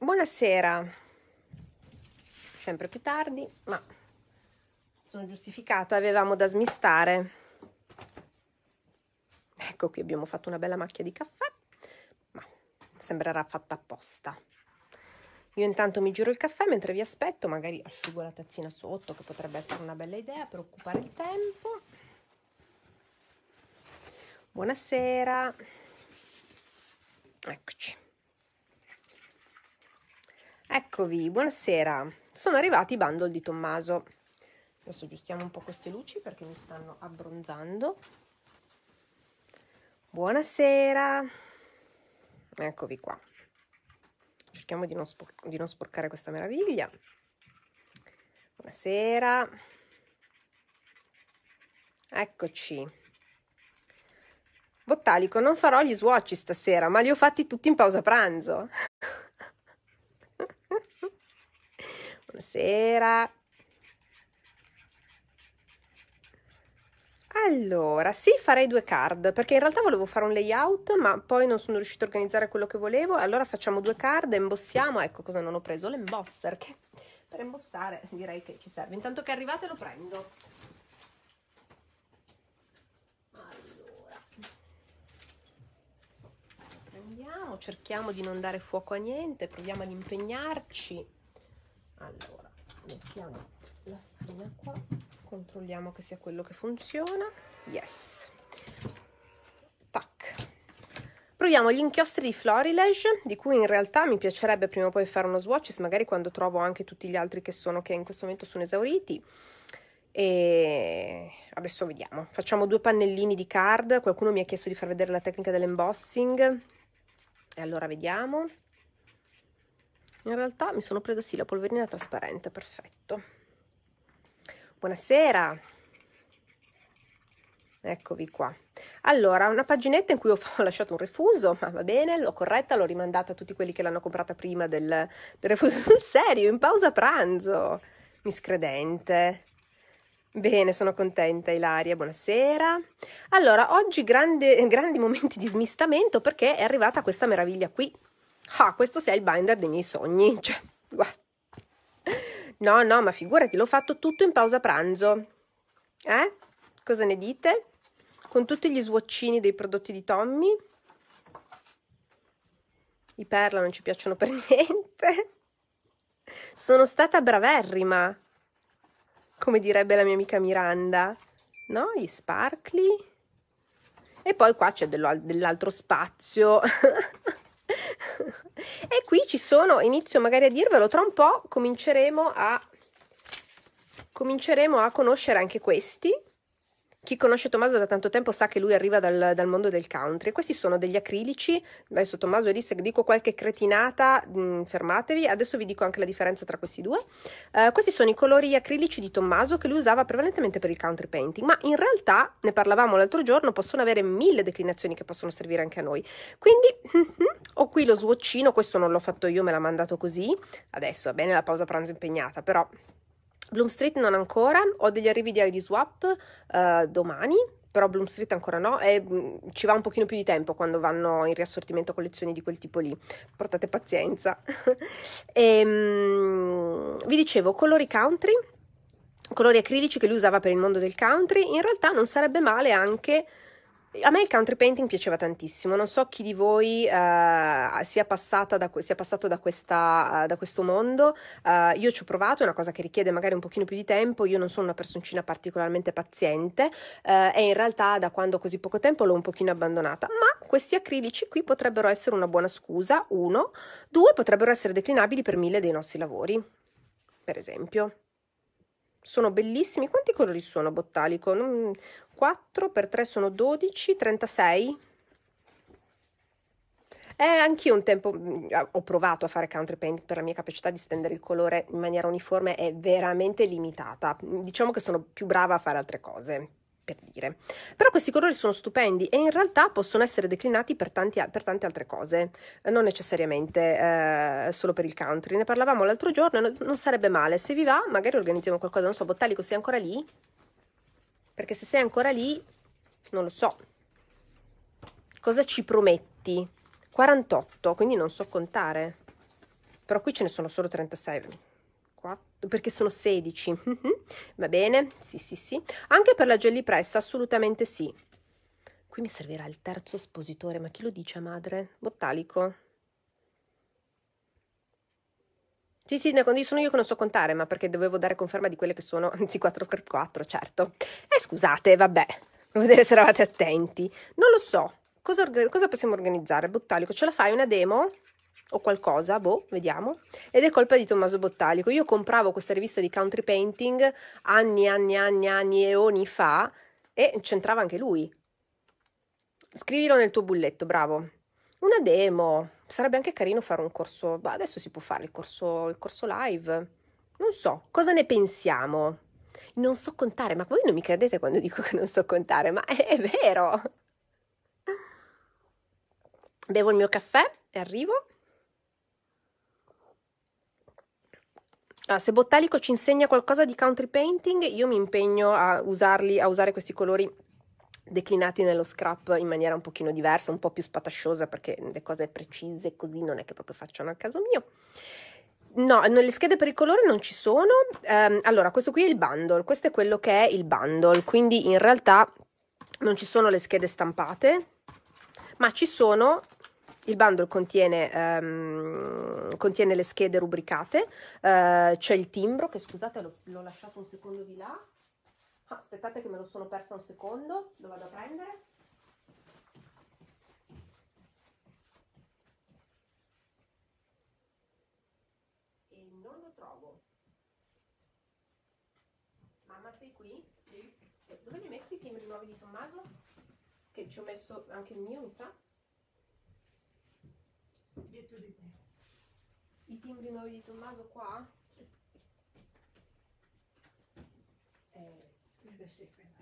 Buonasera, sempre più tardi, ma sono giustificata, avevamo da smistare. Ecco qui abbiamo fatto una bella macchia di caffè, ma sembrerà fatta apposta. Io intanto mi giro il caffè mentre vi aspetto, magari asciugo la tazzina sotto, che potrebbe essere una bella idea per occupare il tempo. Buonasera. Eccoci. Eccovi, buonasera. Sono arrivati i bundle di Tommaso. Adesso aggiustiamo un po' queste luci perché mi stanno abbronzando. Buonasera. Eccovi qua. Cerchiamo di non, di non sporcare questa meraviglia. Buonasera. Eccoci. Bottalico, non farò gli swatch stasera, ma li ho fatti tutti in pausa pranzo. Buonasera. Allora, sì, farei due card, perché in realtà volevo fare un layout, ma poi non sono riuscita a organizzare quello che volevo, allora facciamo due card, embossiamo, ecco cosa non ho preso, l'embosser, che per imbossare direi che ci serve. Intanto che arrivate lo prendo. Allora, prendiamo, cerchiamo di non dare fuoco a niente, proviamo ad impegnarci allora mettiamo la spina qua controlliamo che sia quello che funziona yes tac proviamo gli inchiostri di Florilege di cui in realtà mi piacerebbe prima o poi fare uno swatches magari quando trovo anche tutti gli altri che sono che in questo momento sono esauriti e adesso vediamo facciamo due pannellini di card qualcuno mi ha chiesto di far vedere la tecnica dell'embossing e allora vediamo in realtà mi sono presa sì la polverina trasparente perfetto buonasera eccovi qua allora una paginetta in cui ho lasciato un refuso ma va bene l'ho corretta l'ho rimandata a tutti quelli che l'hanno comprata prima del, del refuso sul serio in pausa pranzo miscredente Bene, sono contenta Ilaria, buonasera. Allora, oggi grande, grandi momenti di smistamento perché è arrivata questa meraviglia qui, ah questo sei il binder dei miei sogni cioè no no ma figurati l'ho fatto tutto in pausa pranzo eh cosa ne dite con tutti gli swaccini dei prodotti di Tommy i perla non ci piacciono per niente sono stata braverrima come direbbe la mia amica Miranda no gli sparkly e poi qua c'è dell'altro spazio e qui ci sono, inizio magari a dirvelo, tra un po' cominceremo a, cominceremo a conoscere anche questi chi conosce Tommaso da tanto tempo sa che lui arriva dal, dal mondo del country. Questi sono degli acrilici. Adesso Tommaso disse che dico qualche cretinata, mh, mm, fermatevi. Adesso vi dico anche la differenza tra questi due. Uh, questi sono i colori acrilici di Tommaso che lui usava prevalentemente per il country painting, ma in realtà, ne parlavamo l'altro giorno, possono avere mille declinazioni che possono servire anche a noi. Quindi ho qui lo swatchino, questo non l'ho fatto io, me l'ha mandato così. Adesso va bene la pausa pranzo impegnata, però Bloom Street non ancora, ho degli arrivi di ID Swap uh, domani, però Bloom Street ancora no e mh, mm, ci va un pochino più di tempo quando vanno in riassortimento collezioni di quel tipo lì. Portate pazienza. e, ehm, mh, vi dicevo, colori country, colori acrilici che lui usava per il mondo del country, in realtà non sarebbe male anche a me il country painting piaceva tantissimo, non so chi di voi uh, sia, da, sia, passato da, questa, uh, da questo mondo, uh, io ci ho provato, è una cosa che richiede magari un pochino più di tempo, io non sono una personcina particolarmente paziente e in realtà da quando ho così poco tempo l'ho un pochino abbandonata, ma questi acrilici qui potrebbero essere una buona scusa, uno, due potrebbero essere declinabili per mille dei nostri lavori, per esempio sono bellissimi. Quanti colori sono bottalico? Non, 4 per 3 sono 12, 36. Eh, anch'io un tempo mm, ho provato a fare country paint per la mia capacità di stendere il colore in maniera uniforme è veramente limitata. Mm, diciamo che sono più brava a fare altre cose, per dire. Però questi colori sono stupendi e in realtà possono essere declinati per, tanti, per tante altre cose, eh, non necessariamente eh, solo per il country. Ne parlavamo l'altro giorno, non sarebbe male. Se vi va, magari organizziamo qualcosa, non so, Bottalico sei ancora lì? Perché se sei ancora lì, non lo so. Cosa ci prometti? 48, quindi non so contare. Però qui ce ne sono solo 36. 4, perché sono 16. Mhm. Va bene? Sì, sì, sì. Anche per la Jelly Press, assolutamente sì. Qui mi servirà il terzo espositore, ma chi lo dice, a madre? Bottalico. Sì, sì, ne sono io che non so contare, ma perché dovevo dare conferma di quelle che sono, anzi 4x4, certo. Eh, scusate, vabbè, devo vedere se eravate attenti. Non lo so, cosa, cosa possiamo organizzare? Bottalico, ce la fai una demo? o qualcosa, boh, vediamo. Ed è colpa di Tommaso Bottalico. Io compravo questa rivista di country painting anni, anni, anni, anni e oni fa e c'entrava anche lui. Scrivilo nel tuo bulletto, bravo. Una demo, Sarebbe anche carino fare un corso, bah, adesso si può fare il corso, il corso live. Non so, cosa ne pensiamo? Non so contare, ma voi non mi credete quando dico che non so contare, ma è, è vero. Bevo il mio caffè e arrivo. Ah, se Bottalico ci insegna qualcosa di country painting, io mi impegno a, usarli, a usare questi colori declinati nello scrap in maniera un pochino diversa, un po' più spatasciosa perché le cose precise così non è che proprio facciano al caso mio. No, le schede per il colore non ci sono. Um, allora, questo qui è il bundle, questo è quello che è il bundle, quindi in realtà non ci sono le schede stampate, ma ci sono il bundle contiene, um, contiene le schede rubricate, uh, c'è il timbro, che scusate l'ho lasciato un secondo di là, Ah, aspettate che me lo sono persa un secondo, lo vado a prendere. E non lo trovo. Mamma sei qui? Sì. Dove li hai messi i timbri nuovi di Tommaso? Che ci ho messo anche il mio, mi sa? Dietro di te. I timbri nuovi di Tommaso qua? questo Göstereyim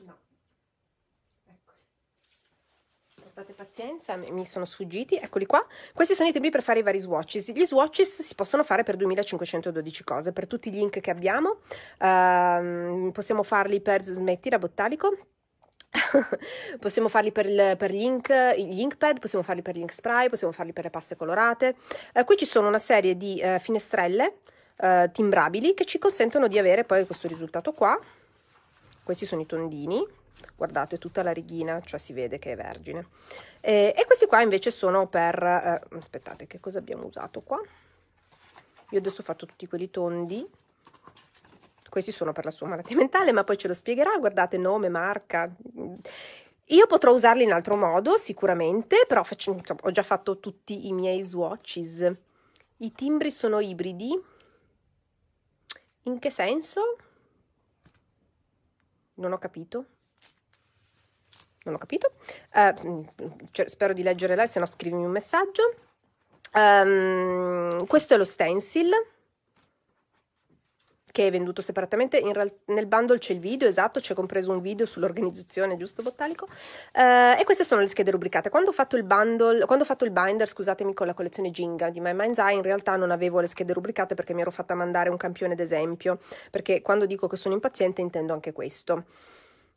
No. Ecco. Portate pazienza, mi sono sfuggiti. Eccoli qua. Questi sono i tempi per fare i vari swatches. Gli swatches si possono fare per 2512 cose, per tutti i link che abbiamo. Uh, possiamo farli per smetti smettila bottalico, possiamo farli per, il, per gli, ink, gli pad, possiamo farli per gli spray, possiamo farli per le paste colorate. Eh, qui ci sono una serie di eh, finestrelle eh, timbrabili che ci consentono di avere poi questo risultato qua. Questi sono i tondini, guardate tutta la righina, cioè si vede che è vergine. e questi qua invece sono per... Eh, aspettate, che cosa abbiamo usato qua? Io adesso ho fatto tutti quelli tondi questi sono per la sua malattia mentale, ma poi ce lo spiegherà, guardate nome, marca. Io potrò usarli in altro modo sicuramente, però faccio, insomma, ho già fatto tutti i miei swatches. I timbri sono ibridi. In che senso? Non ho capito. Non ho capito. Eh, mm, cioè, spero di leggere lei, se no scrivimi un messaggio. Um, questo è lo stencil che è venduto separatamente. Real- nel bundle c'è il video, esatto, c'è compreso un video sull'organizzazione, giusto Bottalico? Eh, e queste sono le schede rubricate. Quando ho fatto il bundle, quando ho fatto il binder, scusatemi, con la collezione Ginga di My Mind's Eye, in realtà non avevo le schede rubricate perché mi ero fatta mandare un campione d'esempio, perché quando dico che sono impaziente intendo anche questo.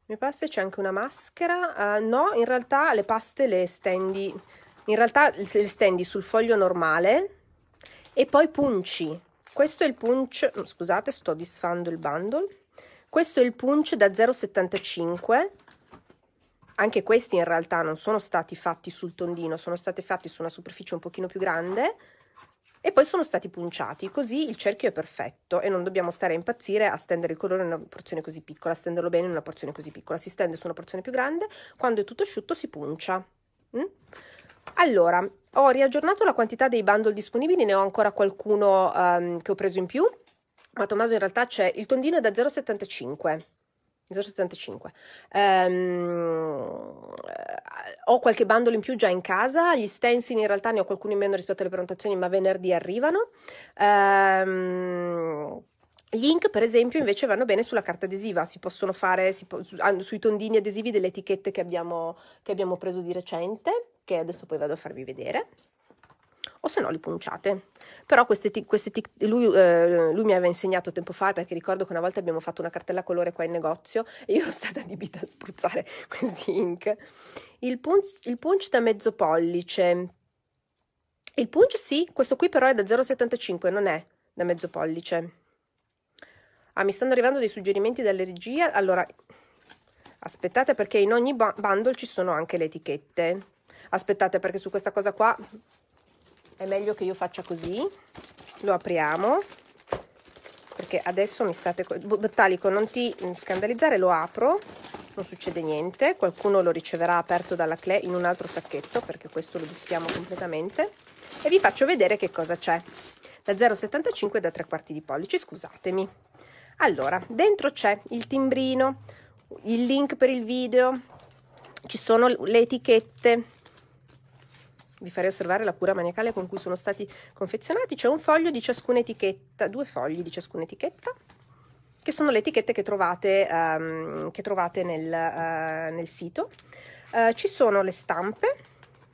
Le paste c'è anche una maschera? Uh, no, in realtà le paste le stendi, in realtà le stendi sul foglio normale e poi punci questo è il punch, scusate sto disfando il bundle, questo è il punch da 0,75, anche questi in realtà non sono stati fatti sul tondino, sono stati fatti su una superficie un pochino più grande e poi sono stati punciati, così il cerchio è perfetto e non dobbiamo stare a impazzire a stendere il colore in una porzione così piccola, a stenderlo bene in una porzione così piccola, si stende su una porzione più grande, quando è tutto asciutto si puncia. Mm? Allora, ho riaggiornato la quantità dei bundle disponibili, ne ho ancora qualcuno um, che ho preso in più, ma Tommaso in realtà c'è il tondino è da 0,75. 0,75. Um, ho qualche bundle in più già in casa, gli stencil in realtà ne ho qualcuno in meno rispetto alle prenotazioni, ma venerdì arrivano. Um, gli ink, per esempio, invece vanno bene sulla carta adesiva, si possono fare si po- su, ah, sui tondini adesivi delle etichette che abbiamo, che abbiamo preso di recente che adesso poi vado a farvi vedere o se no li punciate. Però queste, queste lui, eh, lui, mi aveva insegnato tempo fa, perché ricordo che una volta abbiamo fatto una cartella colore qua in negozio e io ero stata adibita a spruzzare questi ink. Il punch, il punch da mezzo pollice. Il punch sì, questo qui però è da 0,75, non è da mezzo pollice. Ah, mi stanno arrivando dei suggerimenti dalle regia. Allora, aspettate perché in ogni bundle ci sono anche le etichette aspettate perché su questa cosa qua è meglio che io faccia così lo apriamo perché adesso mi state Bottalico non ti scandalizzare lo apro non succede niente qualcuno lo riceverà aperto dalla Cle in un altro sacchetto perché questo lo disfiamo completamente e vi faccio vedere che cosa c'è da 0,75 da 3 quarti di pollice scusatemi allora dentro c'è il timbrino il link per il video ci sono le etichette vi farei osservare la cura maniacale con cui sono stati confezionati, c'è un foglio di ciascuna etichetta, due fogli di ciascuna etichetta, che sono le etichette che trovate, um, che trovate nel, uh, nel, sito. Uh, ci sono le stampe,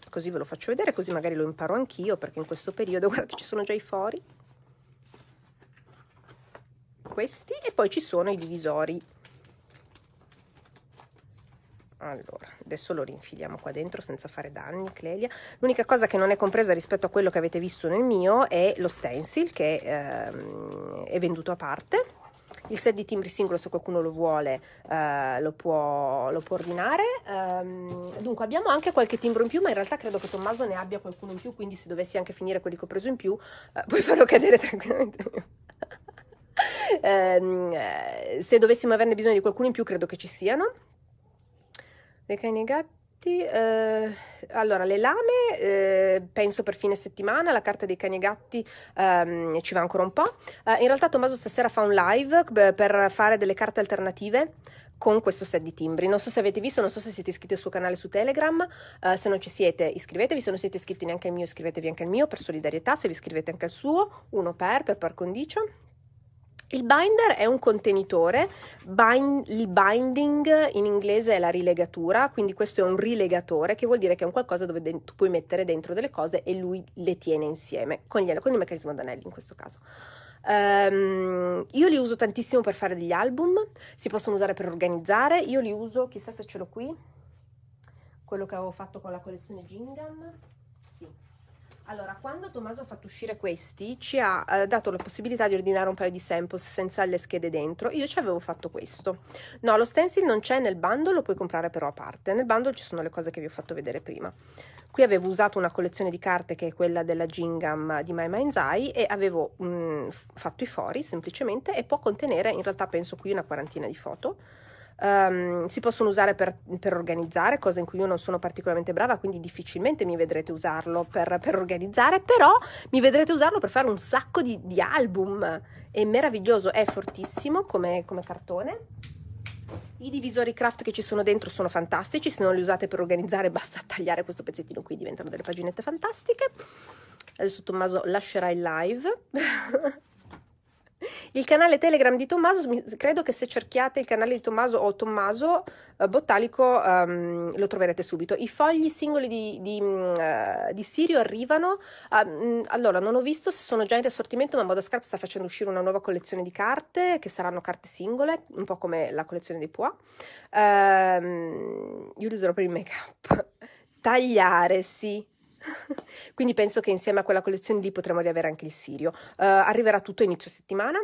così ve lo faccio vedere, così magari lo imparo anch'io, perché in questo periodo, guardate, ci sono già i fori, questi, e poi ci sono i divisori allora adesso lo rinfiliamo qua dentro senza fare danni Clelia l'unica cosa che non è compresa rispetto a quello che avete visto nel mio è lo stencil che ehm, è venduto a parte il set di timbri singolo se qualcuno lo vuole eh, lo, può, lo, può, ordinare ehm, dunque abbiamo anche qualche timbro in più ma in realtà credo che Tommaso ne abbia qualcuno in più quindi se dovessi anche finire quelli che ho preso in più eh, puoi farlo cadere tranquillamente ehm, eh, se dovessimo averne bisogno di qualcuno in più credo che ci siano dei cani e gatti. Eh, allora, le lame eh, penso per fine settimana, la carta dei cani e gatti ehm, ci va ancora un po'. Eh, in realtà Tommaso stasera fa un live eh, per fare delle carte alternative con questo set di timbri. Non so se avete visto, non so se siete iscritti al suo canale su Telegram, eh, se non ci siete iscrivetevi, se non siete iscritti neanche al mio iscrivetevi anche al mio per solidarietà, se vi iscrivete anche al suo, uno per, per par condicio. Il binder è un contenitore, bind, il binding in inglese è la rilegatura, quindi questo è un rilegatore che vuol dire che è un qualcosa dove de- tu puoi mettere dentro delle cose e lui le tiene insieme, con, gli, con il meccanismo d'anelli in questo caso. Um, io li uso tantissimo per fare degli album, si possono usare per organizzare, io li uso, chissà se ce l'ho qui, quello che avevo fatto con la collezione Gingham. Allora, quando Tommaso ha fatto uscire questi, ci ha eh, dato la possibilità di ordinare un paio di samples senza le schede dentro. Io ci avevo fatto questo. No, lo stencil non c'è nel bundle, lo puoi comprare però a parte. Nel bundle ci sono le cose che vi ho fatto vedere prima. Qui avevo usato una collezione di carte che è quella della Gingham eh, di My Mind's Eye e avevo mh, mm, fatto i fori semplicemente e può contenere in realtà penso qui una quarantina di foto um, si possono usare per, per, organizzare, cosa in cui io non sono particolarmente brava, quindi difficilmente mi vedrete usarlo per, per organizzare, però mi vedrete usarlo per fare un sacco di, di album. È meraviglioso, è fortissimo come, come cartone. I divisori craft che ci sono dentro sono fantastici, se non li usate per organizzare basta tagliare questo pezzettino qui, diventano delle paginette fantastiche. Adesso Tommaso lascerà il live. Il canale Telegram di Tommaso, credo che se cerchiate il canale di Tommaso o Tommaso eh, Bottalico ehm, lo troverete subito. I fogli singoli di, di, uh, di Sirio arrivano, uh, allora non ho visto se sono già in assortimento ma Modascarp sta facendo uscire una nuova collezione di carte che saranno carte singole, un po' come la collezione di Pois. Uh, io li userò per il make up. Tagliare, sì, quindi penso che insieme a quella collezione lì potremo riavere anche il Sirio. Uh, arriverà tutto inizio settimana.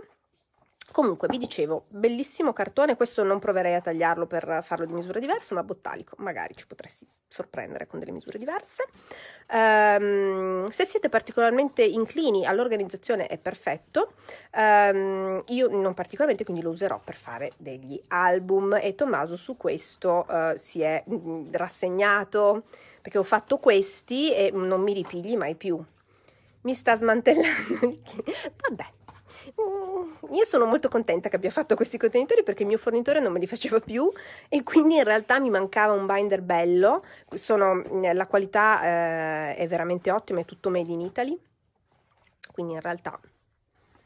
Comunque, vi dicevo, bellissimo cartone, questo non proverei a tagliarlo per farlo di misura diversa, ma bottalico, magari ci potresti sorprendere con delle misure diverse. Um, se siete particolarmente inclini all'organizzazione è perfetto, um, io non particolarmente, quindi lo userò per fare degli album e Tommaso su questo uh, si è mm, mm, rassegnato perché ho fatto questi e non mi ripigli mai più. Mi sta smantellando Vabbè, io sono molto contenta che abbia fatto questi contenitori perché il mio fornitore non me li faceva più e quindi in realtà mi mancava un binder bello, sono, la qualità eh, è veramente ottima, è tutto made in Italy, quindi in realtà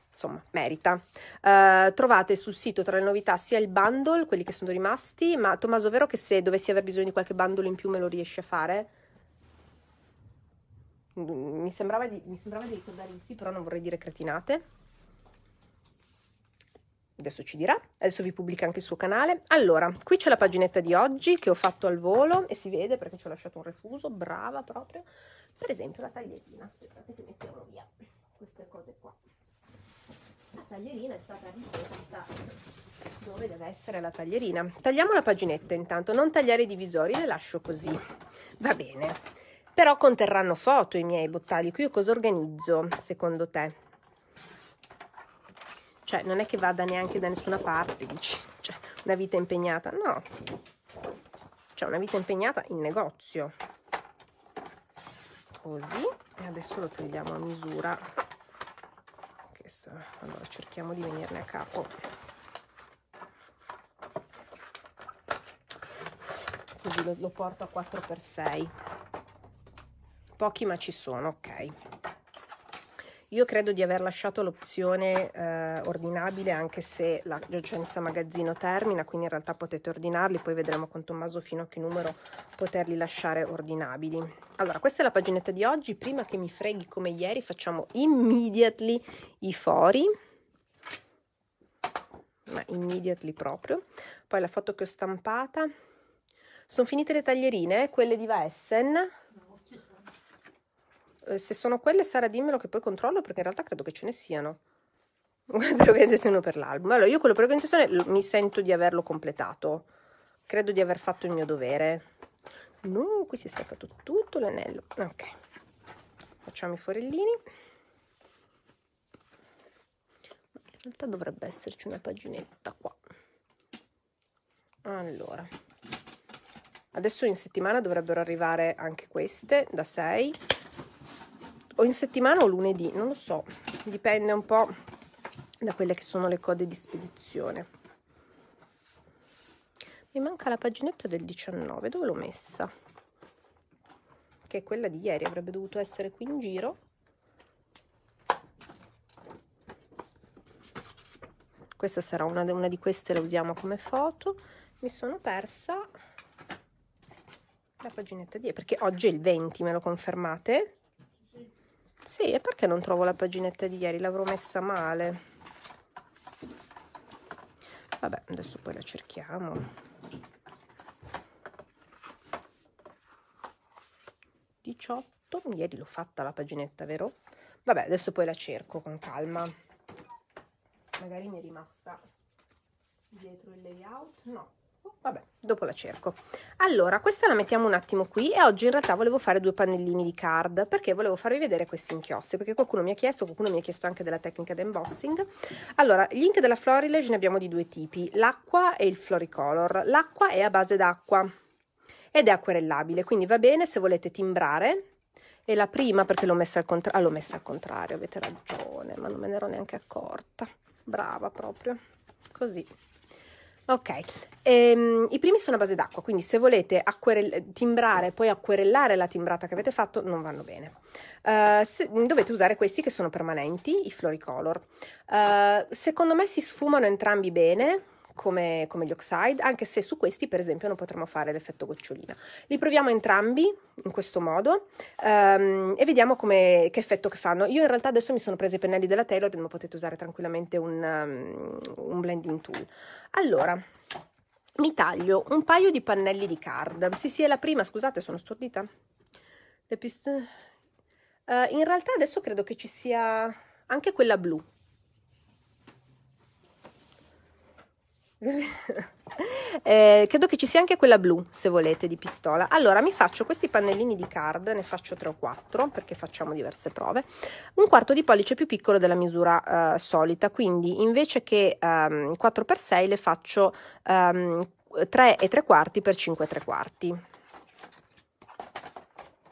insomma, merita. Uh, trovate sul sito tra le novità sia il bundle, quelli che sono rimasti, ma Tommaso, vero che se dovessi aver bisogno di qualche bundle in più me lo riesce a fare? Mm, mi sembrava di, mi sembrava di ricordare di sì, però non vorrei dire cretinate adesso ci dirà, adesso vi pubblica anche il suo canale. Allora, qui c'è la paginetta di oggi che ho fatto al volo e si vede perché ci ho lasciato un refuso, brava proprio. Per esempio la taglierina, aspettate che mettiamo via queste cose qua. La taglierina è stata riposta dove deve essere la taglierina. Tagliamo la paginetta intanto, non tagliare i divisori, le lascio così. Va bene, però conterranno foto i miei bottagli, Qui io cosa organizzo secondo te? cioè non è che vada neanche da nessuna parte, dici, cioè una vita impegnata, no, cioè una vita impegnata in negozio, così, e adesso lo togliamo a misura, allora cerchiamo di venirne a capo, così lo, lo porto a 4x6, pochi ma ci sono, ok. Io credo di aver lasciato l'opzione eh, ordinabile anche se la giacenza magazzino termina, quindi in realtà potete ordinarli, poi vedremo con Tommaso fino a che numero poterli lasciare ordinabili. Allora, questa è la paginetta di oggi, prima che mi freghi come ieri facciamo immediately i fori, ma immediately proprio, poi la foto che ho stampata. Sono finite le taglierine, eh? quelle di Vessen eh, se sono quelle Sara dimmelo che poi controllo perché in realtà credo che ce ne siano che preorganizzazione per l'album allora io quello per organizzazione mi sento di averlo completato credo di aver fatto il mio dovere no qui si è staccato tutto l'anello ok facciamo i forellini in realtà dovrebbe esserci una paginetta qua allora adesso in settimana dovrebbero arrivare anche queste da 6 o in settimana o lunedì, non lo so, dipende un po' da quelle che sono le code di spedizione. Mi manca la paginetta del 19, dove l'ho messa? Che è quella di ieri, avrebbe dovuto essere qui in giro. Questa sarà una, una di queste, la usiamo come foto. Mi sono persa la paginetta di ieri, perché oggi è il 20, me lo confermate? Sì, e perché non trovo la paginetta di ieri? L'avrò messa male. Vabbè, adesso poi la cerchiamo. 18, mm, ieri l'ho fatta la paginetta, vero? Vabbè, adesso poi la cerco con calma. Magari mi è rimasta dietro il layout, no, Vabbè, dopo la cerco. Allora, questa la mettiamo un attimo qui e oggi in realtà volevo fare due pannellini di card perché volevo farvi vedere questi inchiostri, perché qualcuno mi ha chiesto, qualcuno mi ha chiesto anche della tecnica da embossing. Allora, gli ink della Florilege ne abbiamo di due tipi, l'acqua e il floricolor. L'acqua è a base d'acqua ed è acquerellabile, quindi va bene se volete timbrare e la prima perché l'ho messa al contrario, ah, l'ho messa al contrario, avete ragione, ma non me ne ero neanche accorta. Brava proprio. Così. Ok, ehm, i primi sono a base d'acqua, quindi se volete acquerell- timbrare e poi acquerellare la timbrata che avete fatto non vanno bene. Uh, se, dovete usare questi che sono permanenti, i floricolor. Uh, secondo me si sfumano entrambi bene, come, come gli oxide, anche se su questi per esempio non potremmo fare l'effetto gocciolina. Li proviamo entrambi in questo modo um, e vediamo come, che effetto che fanno. Io in realtà adesso mi sono presa i pennelli della Taylor, ma potete usare tranquillamente un, um, un blending tool. Allora, mi taglio un paio di pannelli di card. Sì, sì, è la prima, scusate, sono stordita. Le pist- uh, eh, in realtà adesso credo che ci sia anche quella blu eh, credo che ci sia anche quella blu se volete di pistola allora mi faccio questi pannellini di card ne faccio 3 o 4 perché facciamo diverse prove un quarto di pollice più piccolo della misura eh, solita quindi invece che um, ehm, 4x6 le faccio um, ehm, 3 e 3 quarti per 5 e 3 quarti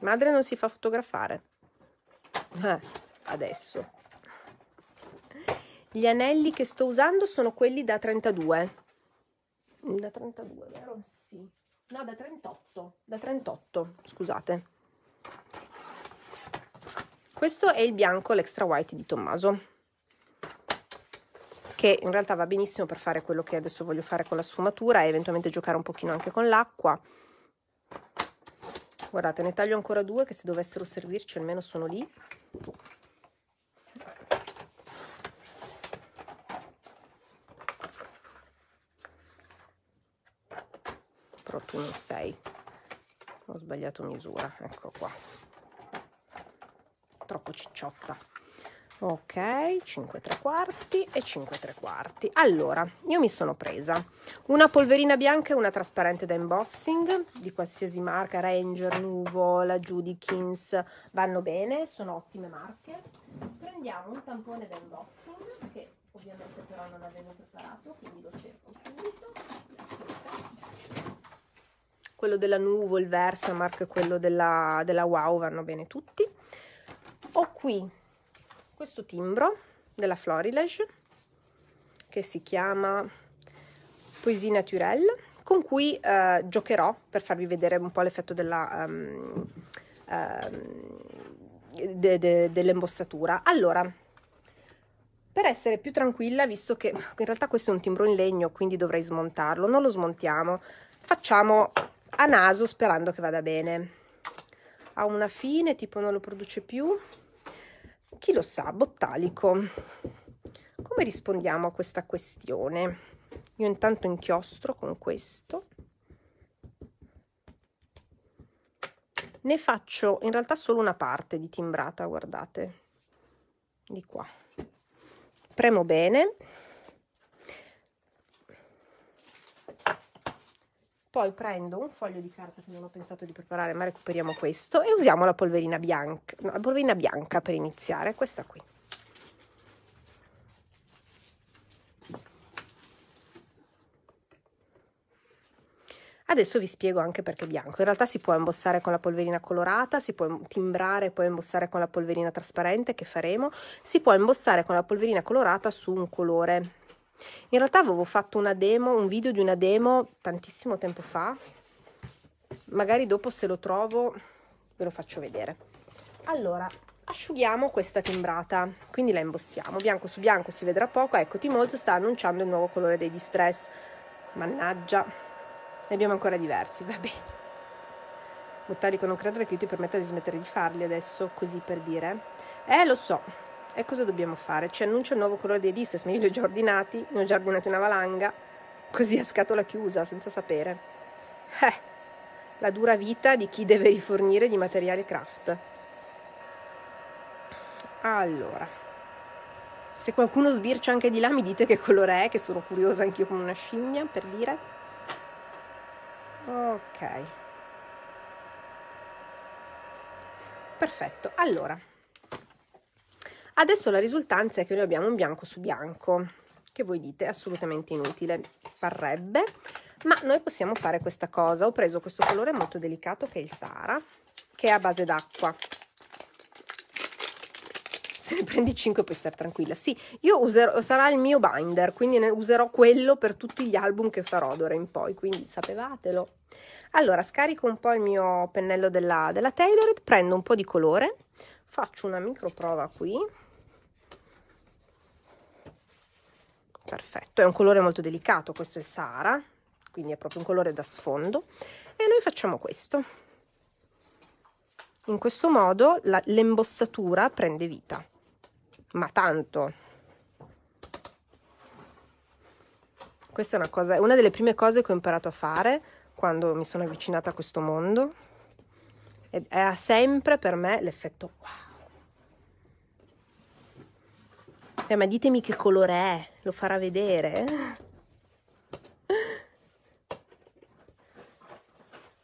madre non si fa fotografare eh, adesso gli anelli che sto usando sono quelli da 32 mm, da 32 vero? sì no da 38 da 38 scusate questo è il bianco l'extra white di Tommaso che in realtà va benissimo per fare quello che adesso voglio fare con la sfumatura e eventualmente giocare un pochino anche con l'acqua guardate ne taglio ancora due che se dovessero servirci almeno sono lì 4 tu ne sei ho sbagliato misura ecco qua troppo cicciotta ok 5 3 quarti e 5 3 quarti allora io mi sono presa una polverina bianca e una trasparente da embossing di qualsiasi marca ranger nuvola la judikins vanno bene sono ottime marche prendiamo un tampone da embossing che ovviamente però non avevo preparato quindi lo cerco subito quello della Nuvo, il Versamark, quello della, della Wow, vanno bene tutti. Ho qui questo timbro della Florilege che si chiama Poesie Naturelle con cui eh, giocherò per farvi vedere un po' l'effetto della... Um, um, de, de, dell'imbossatura allora per essere più tranquilla, visto che in realtà questo è un timbro in legno, quindi dovrei smontarlo, non lo smontiamo, facciamo a naso sperando che vada bene. Ha una fine, tipo non lo produce più. Chi lo sa, bottalico. Come rispondiamo a questa questione? Io intanto inchiostro con questo. Ne faccio in realtà solo una parte di timbrata, guardate, di qua. Premo bene Poi prendo un foglio di carta che non ho pensato di preparare, ma recuperiamo questo e usiamo la polverina bianca, la polverina bianca per iniziare, questa qui. Adesso vi spiego anche perché bianco. In realtà si può imbossare con la polverina colorata, si può timbrare e poi imbossare con la polverina trasparente che faremo, si può imbossare con la polverina colorata su un colore in realtà avevo fatto una demo, un video di una demo tantissimo tempo fa, magari dopo se lo trovo ve lo faccio vedere. Allora, asciughiamo questa timbrata, quindi la imbossiamo, bianco su bianco si vedrà poco, ecco Timoz sta annunciando il nuovo colore dei distress, mannaggia, ne abbiamo ancora diversi, va bene. Bottalico non credere che io ti permetta di smettere di farli adesso, così per dire. Eh, lo so, e cosa dobbiamo fare? Ci annuncia il nuovo colore dei distance, ma io li ho già ordinati, ne ho già ordinati una valanga, così a scatola chiusa, senza sapere. Eh, la dura vita di chi deve rifornire di materiale craft. Allora, se qualcuno sbircia anche di là mi dite che colore è, che sono curiosa anch'io come una scimmia, per dire. Ok. Perfetto, allora. Adesso la risultanza è che noi abbiamo un bianco su bianco, che voi dite assolutamente inutile, parrebbe, ma noi possiamo fare questa cosa. Ho preso questo colore molto delicato che è il Sara, che è a base d'acqua. Se ne prendi 5 puoi stare tranquilla. Sì, io userò, sarà il mio binder, quindi userò quello per tutti gli album che farò d'ora in poi, quindi sapevatelo. Allora, scarico un po' il mio pennello della, della Tailored, prendo un po' di colore, faccio una micro prova qui, perfetto è un colore molto delicato questo è il Sahara quindi è proprio un colore da sfondo e noi facciamo questo in questo modo l'embossatura prende vita ma tanto questa è una cosa è una delle prime cose che ho imparato a fare quando mi sono avvicinata a questo mondo e ha sempre per me l'effetto wow Beh, ma ditemi che colore è, lo farà vedere?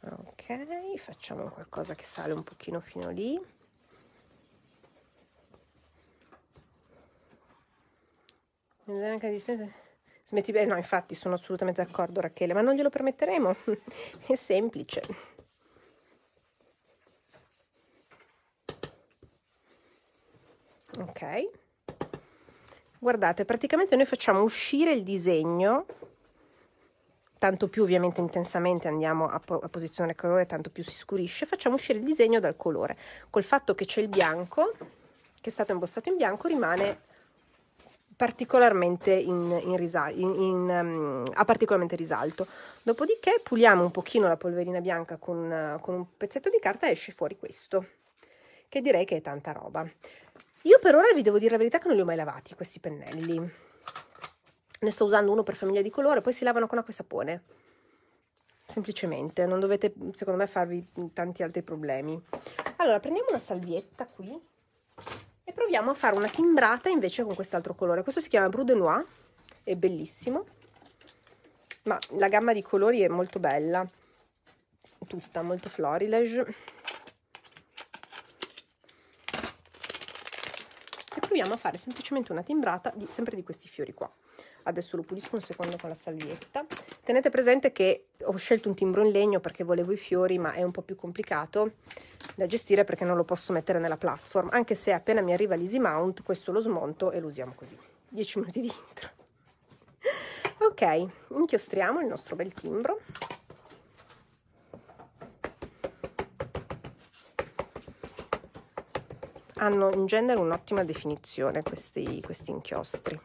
Ok, facciamo qualcosa che sale un pochino fino lì. Smetti bene, no, infatti sono assolutamente d'accordo Rachele, ma non glielo permetteremo. È semplice. Ok guardate praticamente noi facciamo uscire il disegno tanto più ovviamente intensamente andiamo a, a posizionare il colore tanto più si scurisce facciamo uscire il disegno dal colore col fatto che c'è il bianco che è stato impostato in bianco rimane particolarmente in, in, risal in, in um, mm, a particolarmente risalto dopodiché puliamo un pochino la polverina bianca con, uh, con un pezzetto di carta e esce fuori questo che direi che è tanta roba io per ora vi devo dire la verità che non li ho mai lavati questi pennelli. Ne sto usando uno per famiglia di colore, poi si lavano con acqua e sapone. Semplicemente, non dovete secondo me farvi tanti altri problemi. Allora, prendiamo una salvietta qui e proviamo a fare una timbrata invece con quest'altro colore. Questo si chiama de Noir, è bellissimo, ma la gamma di colori è molto bella, tutta molto florilege proviamo a fare semplicemente una timbrata di, sempre di questi fiori qua adesso lo pulisco un secondo con la salvietta tenete presente che ho scelto un timbro in legno perché volevo i fiori ma è un po' più complicato da gestire perché non lo posso mettere nella platform anche se appena mi arriva l'easy mount questo lo smonto e lo usiamo così 10 minuti di intro ok inchiostriamo il nostro bel timbro hanno in genere un'ottima definizione questi, questi inchiostri.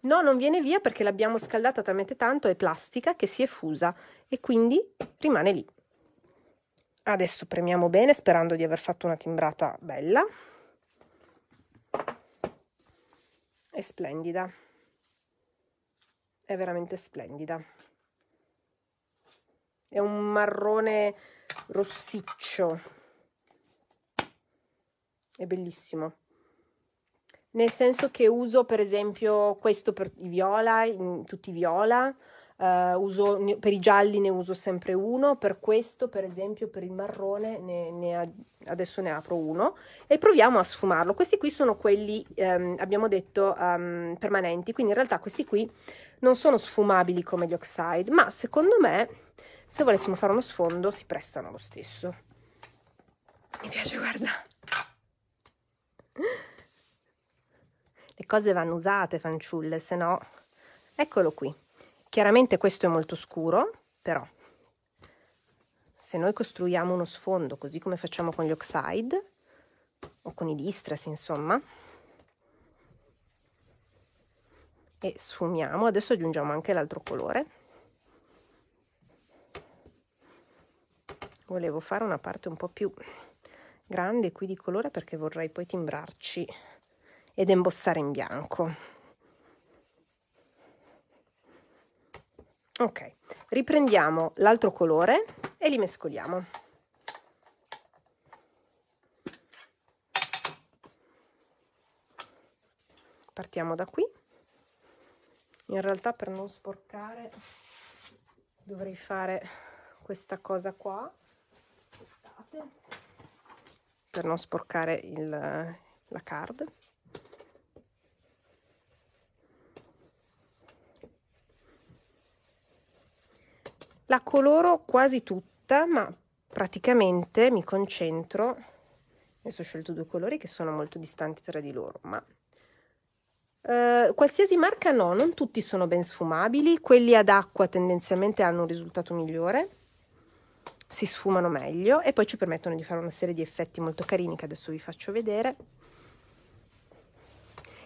No, non viene via perché l'abbiamo scaldata talmente tanto, è plastica che si è fusa e quindi rimane lì. Adesso premiamo bene sperando di aver fatto una timbrata bella È splendida. È veramente splendida. È un marrone rossiccio è bellissimo nel senso che uso per esempio questo per i viola, in, tutti i viola, uh, uso, ne, per i gialli ne uso sempre uno, per questo per esempio per il marrone ne, ne, adesso ne apro uno e proviamo a sfumarlo. Questi qui sono quelli, um, abbiamo detto, um, permanenti, quindi in realtà questi qui non sono sfumabili come gli oxide, ma secondo me se volessimo fare uno sfondo si prestano lo stesso. Mi piace guardare. Le cose vanno usate, fanciulle, se no... Eccolo qui. Chiaramente questo è molto scuro, però se noi costruiamo uno sfondo, così come facciamo con gli oxide, o con i distress, insomma, e sfumiamo, adesso aggiungiamo anche l'altro colore. Volevo fare una parte un po' più grande qui di colore perché vorrei poi timbrarci ed embossare in bianco ok riprendiamo l'altro colore e li mescoliamo partiamo da qui in realtà per non sporcare dovrei fare questa cosa qua per non sporcare il, la card la coloro quasi tutta ma praticamente mi concentro adesso ho scelto due colori che sono molto distanti tra di loro ma eh, qualsiasi marca no, non tutti sono ben sfumabili, quelli ad acqua tendenzialmente hanno un risultato migliore si sfumano meglio e poi ci permettono di fare una serie di effetti molto carini che adesso vi faccio vedere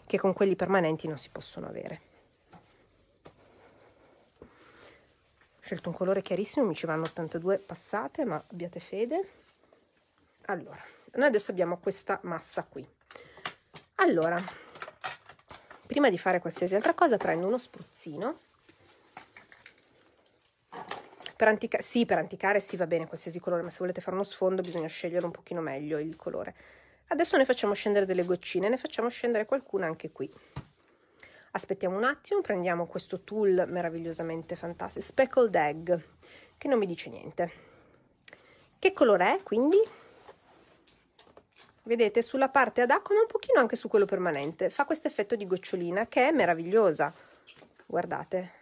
che con quelli permanenti non si possono avere. Ho scelto un colore chiarissimo, mi ci vanno 82 passate, ma abbiate fede. Allora, noi adesso abbiamo questa massa qui. Allora, prima di fare qualsiasi altra cosa prendo uno spruzzino per antica sì, per anticare sì va bene qualsiasi colore, ma se volete fare uno sfondo bisogna scegliere un pochino meglio il colore. Adesso ne facciamo scendere delle goccine, ne facciamo scendere qualcuna anche qui. Aspettiamo un attimo, prendiamo questo tool meravigliosamente fantastico, Speckled Egg, che non mi dice niente. Che colore è quindi? Vedete sulla parte ad acqua ma un pochino anche su quello permanente, fa questo effetto di gocciolina che è meravigliosa. Guardate,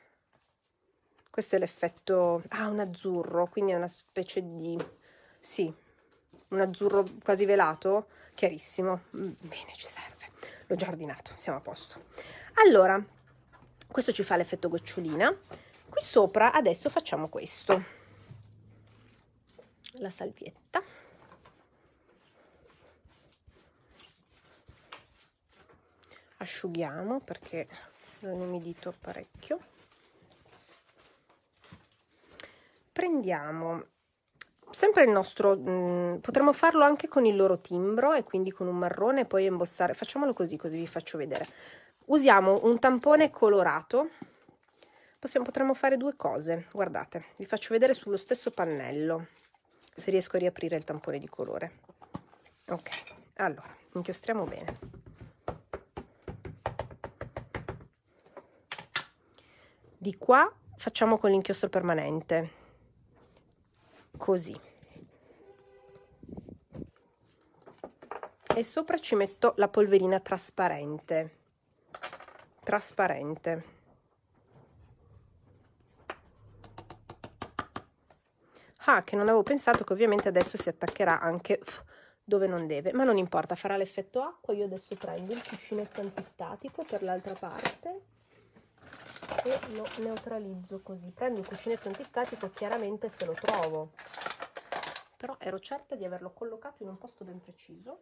questo è l'effetto, ah un azzurro, quindi è una specie di, sì, un azzurro quasi velato, chiarissimo, mm, bene ci serve, l'ho già ordinato, siamo a posto. Allora, questo ci fa l'effetto gocciolina, qui sopra adesso facciamo questo, la salvietta. asciughiamo perché l'ho inumidito parecchio prendiamo sempre il nostro, mh, mm, potremmo farlo anche con il loro timbro e quindi con un marrone e poi imbossare, facciamolo così, così vi faccio vedere. Usiamo un tampone colorato, Possiamo, potremmo fare due cose, guardate, vi faccio vedere sullo stesso pannello, se riesco a riaprire il tampone di colore. Ok, allora, inchiostriamo bene. Di qua facciamo con l'inchiostro permanente così e sopra ci metto la polverina trasparente trasparente ah che non avevo pensato che ovviamente adesso si attaccherà anche dove non deve ma non importa farà l'effetto acqua io adesso prendo il cuscinetto antistatico per l'altra parte e lo neutralizzo così prendo il cuscinetto antistatico chiaramente se lo trovo però ero certa di averlo collocato in un posto ben preciso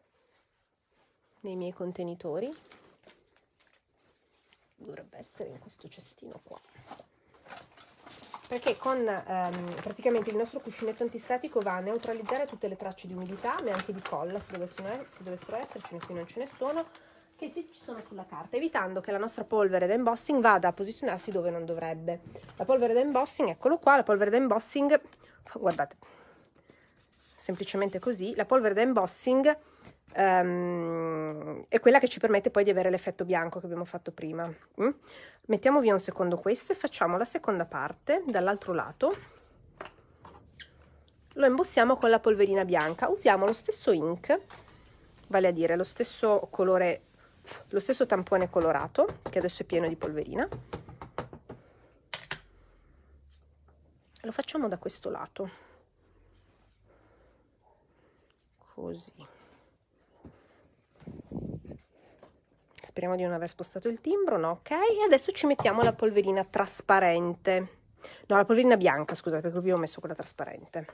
nei miei contenitori dovrebbe essere in questo cestino qua perché con ehm, praticamente il nostro cuscinetto antistatico va a neutralizzare tutte le tracce di umidità ma anche di colla se dovessero, se dovessero esserci qui non ce ne sono che ci sono sulla carta, evitando che la nostra polvere da embossing vada a posizionarsi dove non dovrebbe. La polvere da embossing, eccolo qua, la polvere da embossing, guardate, semplicemente così, la polvere da embossing um, è quella che ci permette poi di avere l'effetto bianco che abbiamo fatto prima. Mm? Mettiamo via un secondo questo e facciamo la seconda parte dall'altro lato. Lo imbossiamo con la polverina bianca, usiamo lo stesso ink vale a dire lo stesso colore lo stesso tampone colorato che adesso è pieno di polverina lo facciamo da questo lato così speriamo di non aver spostato il timbro no ok e adesso ci mettiamo la polverina trasparente no la polverina bianca scusate perché qui ho messo quella trasparente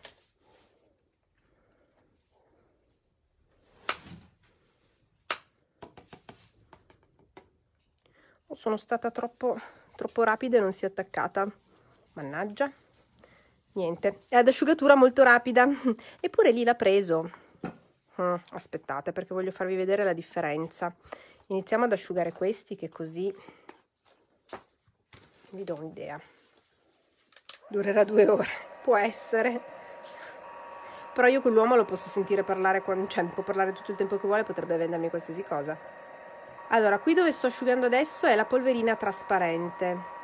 sono stata troppo, troppo rapida e non si è attaccata. Mannaggia. Niente, è ad asciugatura molto rapida. Eppure lì l'ha preso. Mm, aspettate perché voglio farvi vedere la differenza. Iniziamo ad asciugare questi che così vi do un'idea. Durerà due ore, può essere. Però io quell'uomo lo posso sentire parlare, quando, cioè può parlare tutto il tempo che vuole, potrebbe vendermi qualsiasi cosa. Allora, qui dove sto asciugando adesso è la polverina trasparente.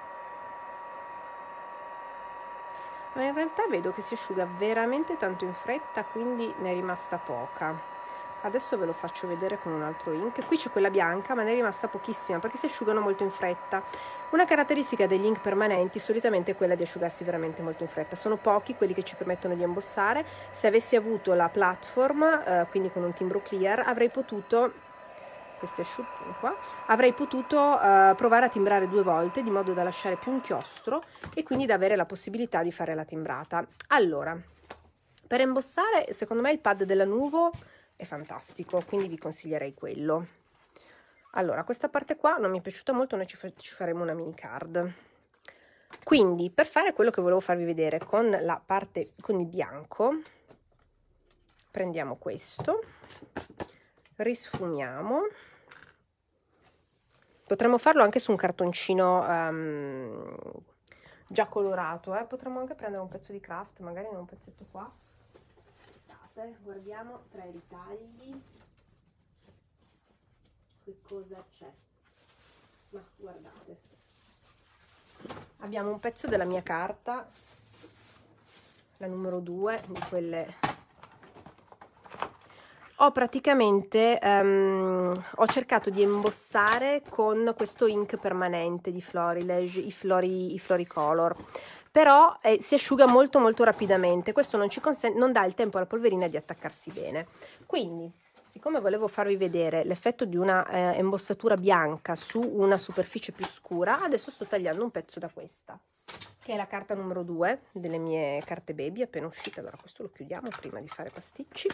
Ma in realtà vedo che si asciuga veramente tanto in fretta, quindi ne è rimasta poca. Adesso ve lo faccio vedere con un altro ink. Qui c'è quella bianca, ma ne è rimasta pochissima perché si asciugano molto in fretta. Una caratteristica degli ink permanenti solitamente è quella di asciugarsi veramente molto in fretta. Sono pochi quelli che ci permettono di embossare. Se avessi avuto la platform, eh, quindi con un timbro clear, avrei potuto queste asciuttine qua, avrei potuto eh, provare a timbrare due volte di modo da lasciare più inchiostro e quindi da avere la possibilità di fare la timbrata. Allora, per imbossare, secondo me il pad della Nuvo è fantastico, quindi vi consiglierei quello. Allora, questa parte qua non mi è piaciuta molto, noi ci, fa ci faremo una mini card. Quindi, per fare quello che volevo farvi vedere con la parte con il bianco, prendiamo questo risfumiamo potremmo farlo anche su un cartoncino um, già colorato eh? potremmo anche prendere un pezzo di craft magari non un pezzetto qua aspettate guardiamo tra i ritagli che cosa c'è ma guardate abbiamo un pezzo della mia carta la numero 2 di quelle ho praticamente um, ho cercato di embossare con questo ink permanente di Florilege i, flori, i floricolor però eh, si asciuga molto molto rapidamente questo non, ci non dà il tempo alla polverina di attaccarsi bene quindi siccome volevo farvi vedere l'effetto di una eh, imbossatura bianca su una superficie più scura adesso sto tagliando un pezzo da questa che è la carta numero 2 delle mie carte baby appena uscita. Allora questo lo chiudiamo prima di fare pasticci.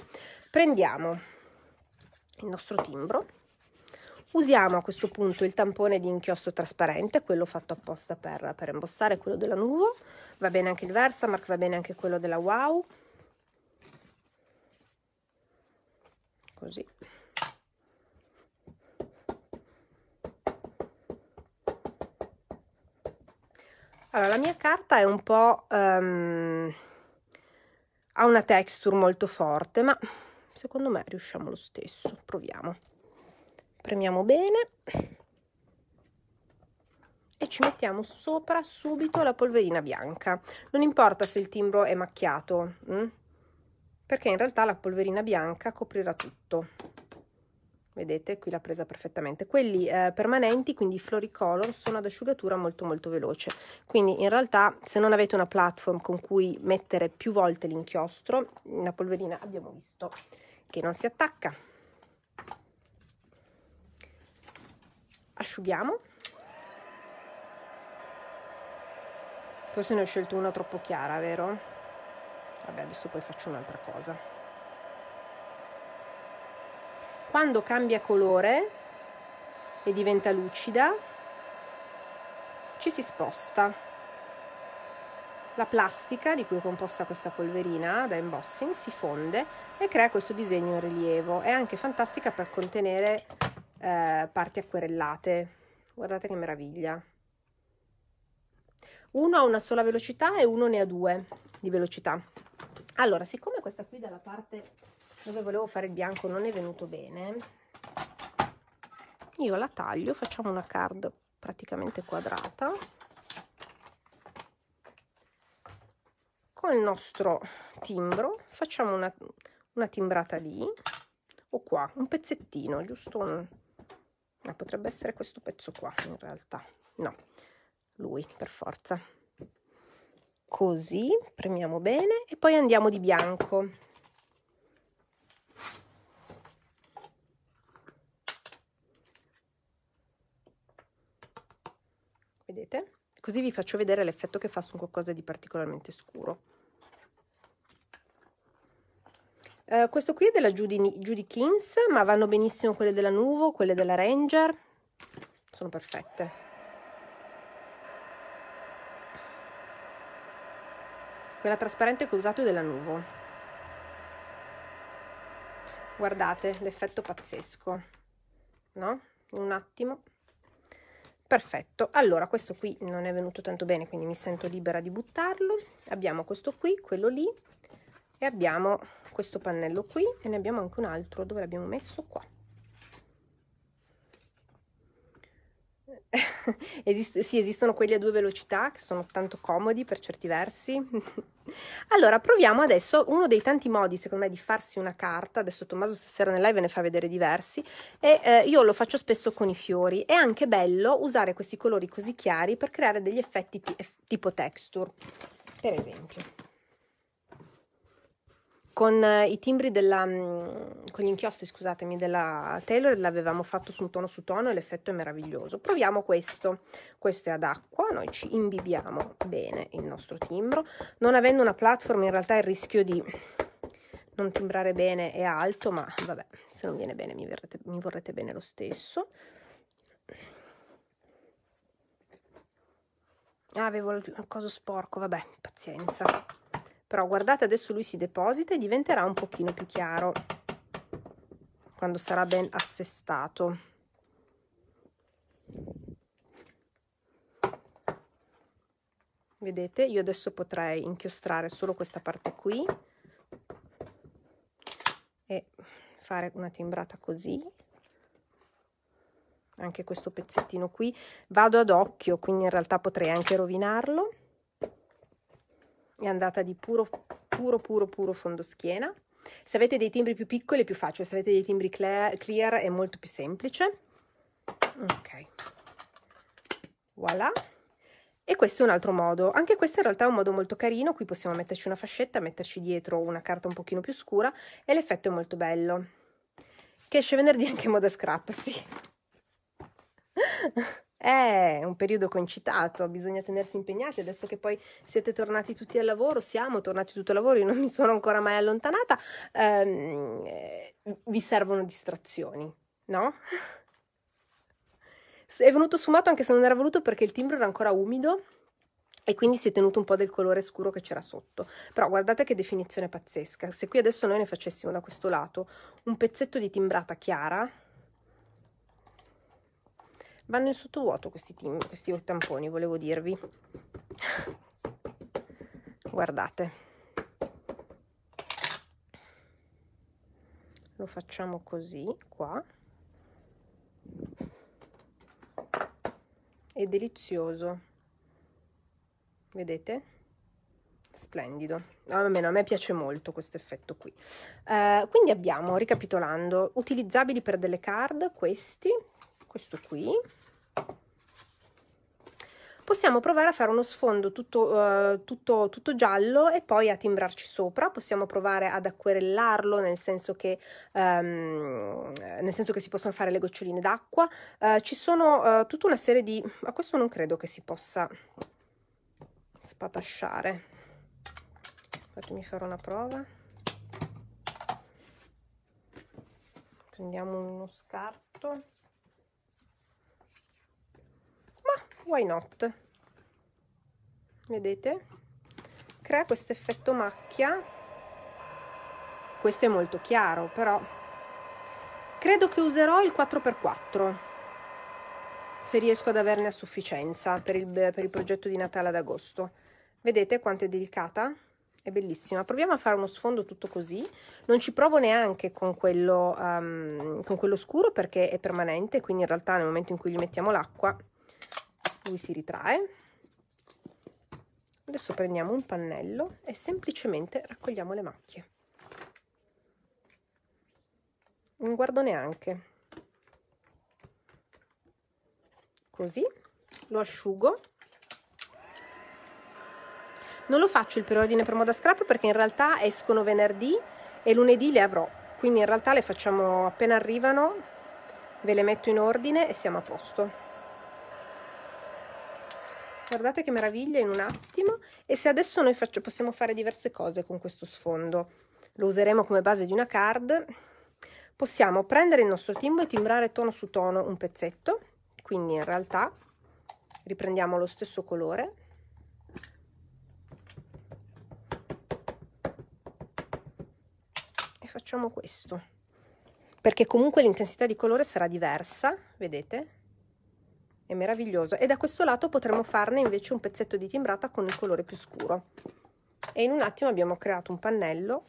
Prendiamo il nostro timbro. Usiamo a questo punto il tampone di inchiostro trasparente, quello fatto apposta per, per embossare, quello della Nuvo, va bene anche il Versamark, va bene anche quello della Wow, così Allora, la mia carta è un po'... Um, ha una texture molto forte, ma secondo me riusciamo lo stesso. Proviamo. Premiamo bene e ci mettiamo sopra subito la polverina bianca. Non importa se il timbro è macchiato, mh? Mm? perché in realtà la polverina bianca coprirà tutto vedete qui l'ha presa perfettamente quelli eh, permanenti quindi floricolor sono ad asciugatura molto molto veloce quindi in realtà se non avete una platform con cui mettere più volte l'inchiostro la polverina abbiamo visto che non si attacca asciughiamo forse ne ho scelto una troppo chiara vero? vabbè adesso poi faccio un'altra cosa quando cambia colore e diventa lucida, ci si sposta. La plastica di cui è composta questa polverina da embossing si fonde e crea questo disegno in rilievo. È anche fantastica per contenere eh, parti acquerellate. Guardate che meraviglia. Uno ha una sola velocità e uno ne ha due di velocità. Allora, siccome questa qui dalla parte dove volevo fare il bianco non è venuto bene io la taglio facciamo una card praticamente quadrata con il nostro timbro facciamo una, una timbrata lì o qua un pezzettino giusto un... No, eh, potrebbe essere questo pezzo qua in realtà no lui per forza così premiamo bene e poi andiamo di bianco così vi faccio vedere l'effetto che fa su qualcosa di particolarmente scuro eh, questo qui è della Judy, Judy Kings, ma vanno benissimo quelle della Nuvo, quelle della Ranger, sono perfette. Quella trasparente che ho usato è della Nuvo. Guardate l'effetto pazzesco, no? In un attimo perfetto allora questo qui non è venuto tanto bene quindi mi sento libera di buttarlo abbiamo questo qui quello lì e abbiamo questo pannello qui e ne abbiamo anche un altro dove l'abbiamo messo qua Esist sì, esistono quelli a due velocità che sono tanto comodi per certi versi. allora, proviamo adesso uno dei tanti modi, secondo me, di farsi una carta. Adesso Tommaso stasera nel live ne fa vedere diversi e eh, io lo faccio spesso con i fiori. È anche bello usare questi colori così chiari per creare degli effetti tipo texture, per esempio. Con eh, i timbri della, mm, con gli inchiostri, scusatemi, della Taylor l'avevamo fatto su un tono su tono e l'effetto è meraviglioso. Proviamo questo. Questo è ad acqua, noi ci imbibiamo bene il nostro timbro. Non avendo una platform in realtà il rischio di non timbrare bene è alto, ma vabbè, se non viene bene mi, verrete, mi vorrete bene lo stesso. Ah, avevo il coso sporco, vabbè, pazienza però guardate adesso lui si deposita e diventerà un pochino più chiaro quando sarà ben assestato vedete io adesso potrei inchiostrare solo questa parte qui e fare una timbrata così anche questo pezzettino qui vado ad occhio quindi in realtà potrei anche rovinarlo è andata di puro, puro, puro, puro fondoschiena. Se avete dei timbri più piccoli è più facile, se avete dei timbri clear è molto più semplice. Ok, voilà. E questo è un altro modo, anche questo in realtà è un modo molto carino, qui possiamo metterci una fascetta, metterci dietro una carta un pochino più scura e l'effetto è molto bello. Che esce venerdì anche in moda scrap, sì. È un periodo concitato, bisogna tenersi impegnati. Adesso che poi siete tornati tutti al lavoro, siamo tornati tutti al lavoro, io non mi sono ancora mai allontanata, ehm, vi servono distrazioni, no? È venuto sfumato anche se non era voluto perché il timbro era ancora umido e quindi si è tenuto un po' del colore scuro che c'era sotto. Però guardate che definizione pazzesca. Se qui adesso noi ne facessimo da questo lato un pezzetto di timbrata chiara, vanno in sottovuoto questi, questi tamponi volevo dirvi guardate lo facciamo così qua è delizioso vedete splendido almeno a me piace molto questo effetto qui eh, quindi abbiamo ricapitolando utilizzabili per delle card questi questo qui possiamo provare a fare uno sfondo tutto, uh, tutto, tutto, giallo e poi a timbrarci sopra, possiamo provare ad acquerellarlo nel senso che, um, nel senso che si possono fare le goccioline d'acqua, uh, ci sono uh, tutta una serie di... ma questo non credo che si possa spatasciare, fatemi fare una prova. Prendiamo uno scarto why not vedete crea questo effetto macchia questo è molto chiaro però credo che userò il 4x4 se riesco ad averne a sufficienza per il, per il progetto di Natale ad agosto vedete quanto è delicata è bellissima proviamo a fare uno sfondo tutto così non ci provo neanche con quello, um, con quello scuro perché è permanente quindi in realtà nel momento in cui gli mettiamo l'acqua lui si ritrae adesso prendiamo un pannello e semplicemente raccogliamo le macchie non guardo neanche così lo asciugo non lo faccio il preordine per moda scrap perché in realtà escono venerdì e lunedì le avrò quindi in realtà le facciamo appena arrivano ve le metto in ordine e siamo a posto guardate che meraviglia in un attimo e se adesso noi faccio, possiamo fare diverse cose con questo sfondo lo useremo come base di una card possiamo prendere il nostro timbro e timbrare tono su tono un pezzetto quindi in realtà riprendiamo lo stesso colore e facciamo questo perché comunque l'intensità di colore sarà diversa vedete è meraviglioso e da questo lato potremo farne invece un pezzetto di timbrata con il colore più scuro e in un attimo abbiamo creato un pannello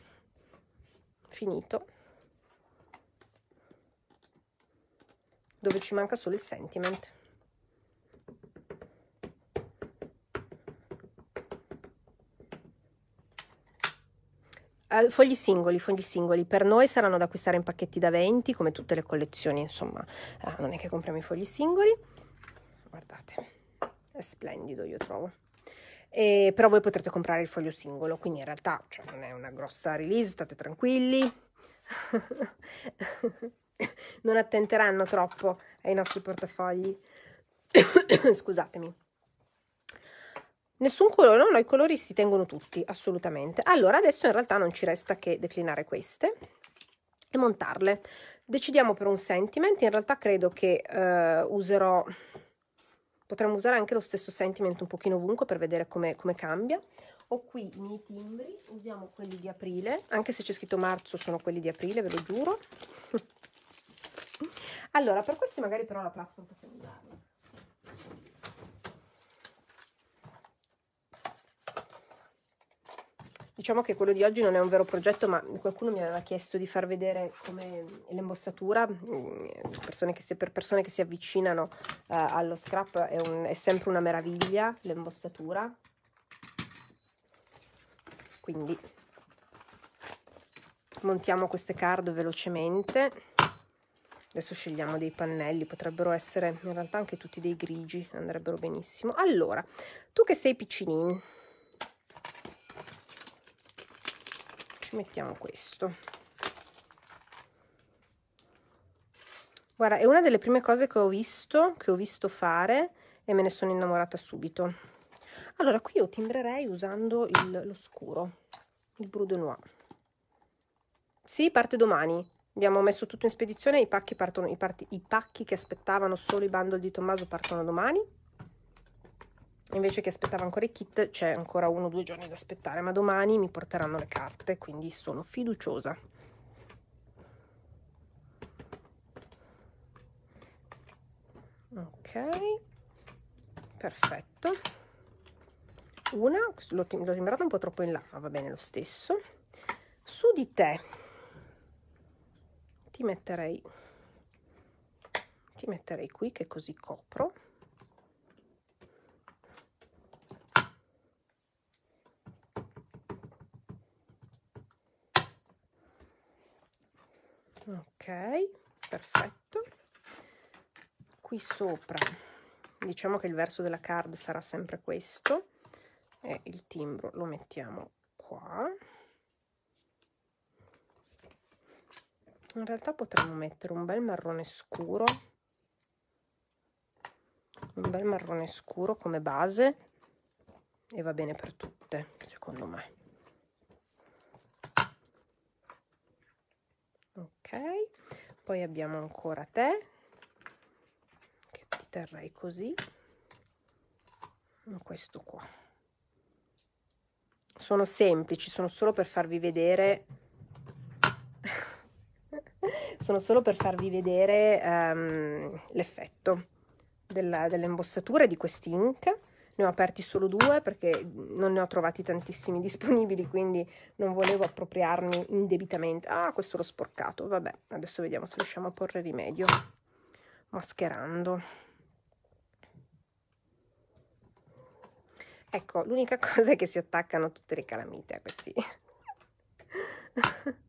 finito dove ci manca solo il sentiment eh, fogli singoli, fogli singoli per noi saranno da acquistare in pacchetti da 20 come tutte le collezioni, insomma, eh, non è che compriamo i fogli singoli guardate, è splendido io trovo. E, però voi potrete comprare il foglio singolo, quindi in realtà cioè, non è una grossa release, state tranquilli. non attenteranno troppo ai nostri portafogli. Scusatemi. Nessun colore, no, no, i colori si tengono tutti, assolutamente. Allora, adesso in realtà non ci resta che declinare queste e montarle. Decidiamo per un sentiment, in realtà credo che eh, userò potremmo usare anche lo stesso sentiment un pochino ovunque per vedere come, come cambia ho qui i miei timbri usiamo quelli di aprile anche se c'è scritto marzo sono quelli di aprile ve lo giuro allora per questi magari però la platform possiamo usarla Diciamo che quello di oggi non è un vero progetto, ma qualcuno mi aveva chiesto di far vedere come l'embossatura, mm, persone si, per persone che si avvicinano eh, allo scrap è, un, è sempre una meraviglia l'embossatura. Quindi montiamo queste card velocemente. Adesso scegliamo dei pannelli, potrebbero essere in realtà anche tutti dei grigi, andrebbero benissimo. Allora, tu che sei piccinino, mettiamo questo guarda è una delle prime cose che ho visto che ho visto fare e me ne sono innamorata subito allora qui io timbrerei usando il, lo scuro il de noir sì parte domani abbiamo messo tutto in spedizione i pacchi partono i, parti, i pacchi che aspettavano solo i bundle di Tommaso partono domani invece che aspettavo ancora i kit c'è ancora uno o due giorni da aspettare ma domani mi porteranno le carte quindi sono fiduciosa ok perfetto una l'ho, tim l'ho timbrata un po' troppo in là ma va bene lo stesso su di te ti metterei ti metterei qui che così copro ok perfetto qui sopra diciamo che il verso della card sarà sempre questo e il timbro lo mettiamo qua in realtà potremmo mettere un bel marrone scuro un bel marrone scuro come base e va bene per tutte secondo me poi abbiamo ancora te che ti terrei così questo qua sono semplici sono solo per farvi vedere sono solo per farvi vedere um, l'effetto delle imbottature di questi ink ne ho aperti solo due perché non ne ho trovati tantissimi disponibili, quindi non volevo appropriarmi indebitamente. Ah, questo l'ho sporcato, vabbè, adesso vediamo se riusciamo a porre rimedio, mascherando. Ecco, l'unica cosa è che si attaccano tutte le calamite a questi...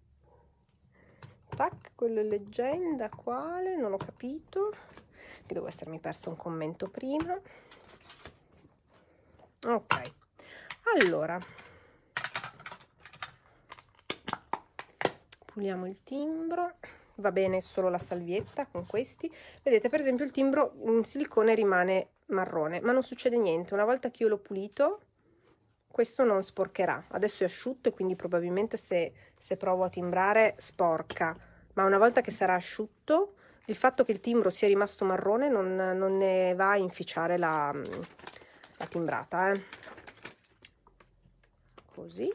Tac, quello è leggenda, quale? Non ho capito. Che devo essermi perso un commento prima ok allora puliamo il timbro va bene solo la salvietta con questi vedete per esempio il timbro in silicone rimane marrone ma non succede niente una volta che io l'ho pulito questo non sporcherà adesso è asciutto e quindi probabilmente se, se provo a timbrare sporca ma una volta che sarà asciutto il fatto che il timbro sia rimasto marrone non, non ne va a inficiare la, tutta timbrata eh? così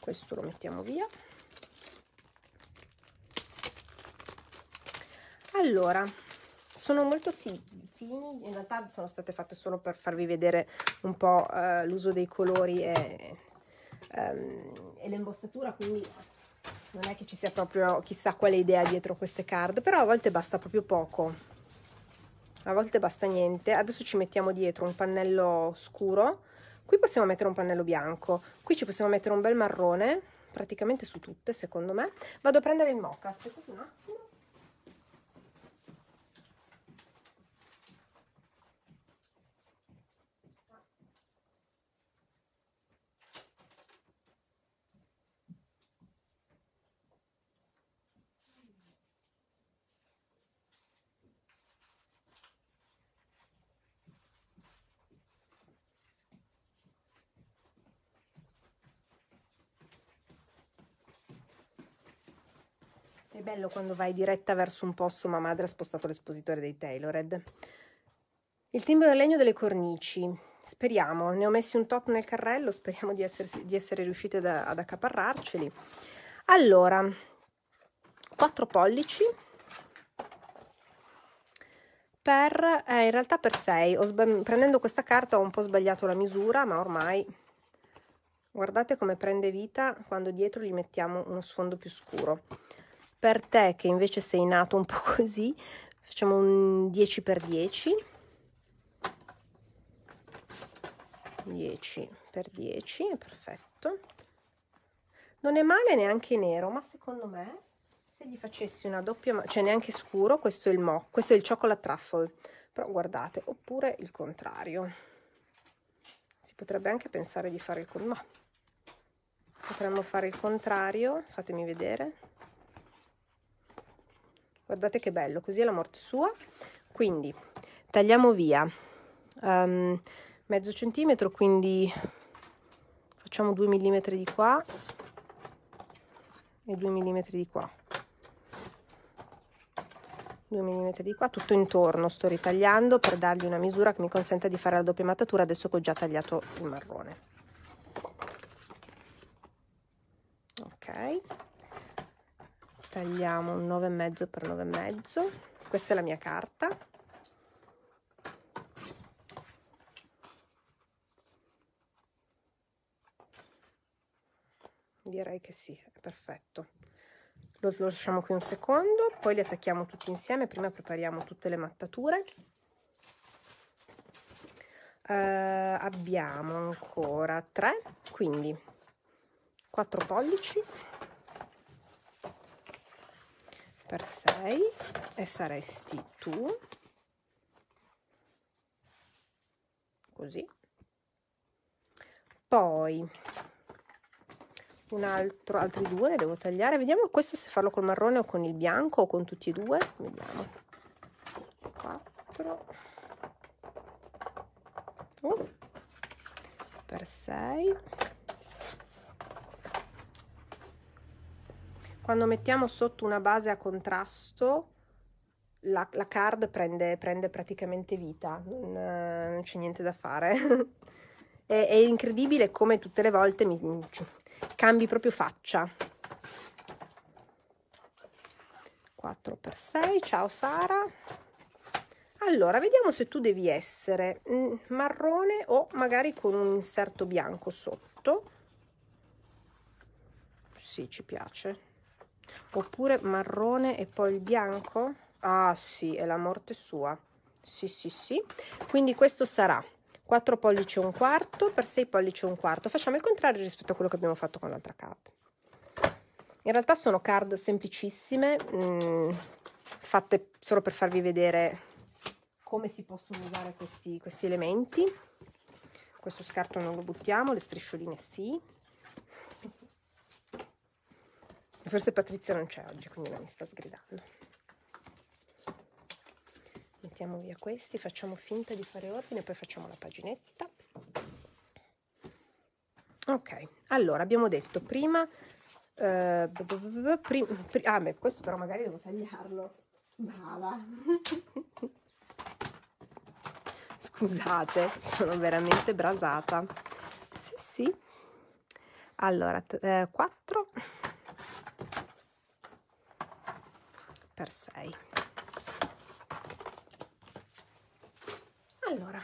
questo lo mettiamo via allora sono molto simili in realtà sono state fatte solo per farvi vedere un po' eh, l'uso dei colori e, um, e l'imbostatura quindi non è che ci sia proprio chissà quale idea dietro queste card però a volte basta proprio poco a volte basta niente adesso ci mettiamo dietro un pannello scuro qui possiamo mettere un pannello bianco qui ci possiamo mettere un bel marrone praticamente su tutte secondo me vado a prendere il mocha aspettate un attimo bello quando vai diretta verso un posto, ma madre ha spostato l'espositore dei Tailored. Il timbro in legno delle cornici, speriamo, ne ho messi un tot nel carrello, speriamo di, essersi, di essere riuscite da, ad accaparrarceli. Allora, 4 pollici per, eh, in realtà per 6, prendendo questa carta ho un po' sbagliato la misura, ma ormai guardate come prende vita quando dietro gli mettiamo uno sfondo più scuro per te che invece sei nato un po' così, facciamo un 10 per 10. 10 per 10, è perfetto. Non è male neanche nero, ma secondo me se gli facessi una doppia, cioè neanche scuro, questo è il mo, questo è il chocolate truffle, però guardate, oppure il contrario. Si potrebbe anche pensare di fare il, ma potremmo fare il contrario, fatemi vedere guardate che bello così è la morte sua quindi tagliamo via um, mezzo centimetro quindi facciamo 2 mm di qua e 2 mm di qua 2 mm di qua tutto intorno sto ritagliando per dargli una misura che mi consenta di fare la doppia matatura adesso che ho già tagliato il marrone ok tagliamo un 9,5 per 9,5 questa è la mia carta direi che sì è perfetto lo, lo lasciamo qui un secondo poi li attacchiamo tutti insieme prima prepariamo tutte le mattature Uh, abbiamo ancora 3 quindi 4 pollici 6 e saresti tu così poi un altro altri due ne devo tagliare vediamo questo se farlo col marrone o con il bianco o con tutti e due vediamo 4 uh, per 6 Quando mettiamo sotto una base a contrasto, la, la card prende, prende, praticamente vita, non, non c'è niente da fare. è, è, incredibile come tutte le volte mi, mi cambi proprio faccia. 4 x 6, ciao Sara. Allora, vediamo se tu devi essere mm, marrone o magari con un inserto bianco sotto. Sì, ci piace oppure marrone e poi il bianco ah sì è la morte sua sì sì sì quindi questo sarà 4 pollici e un quarto per 6 pollici e un quarto facciamo il contrario rispetto a quello che abbiamo fatto con l'altra carta in realtà sono card semplicissime mh, mm, fatte solo per farvi vedere come si possono usare questi, questi elementi questo scarto non lo buttiamo le striscioline sì Forse Patrizia non c'è oggi, quindi non mi sta sgridando. Mettiamo via questi, facciamo finta di fare ordine, poi facciamo la paginetta. Ok, allora abbiamo detto prima... Eh, prim, prim, ah beh, questo però magari devo tagliarlo. Brava! Scusate, sono veramente brasata. Sì, sì. Allora, eh, 4 allora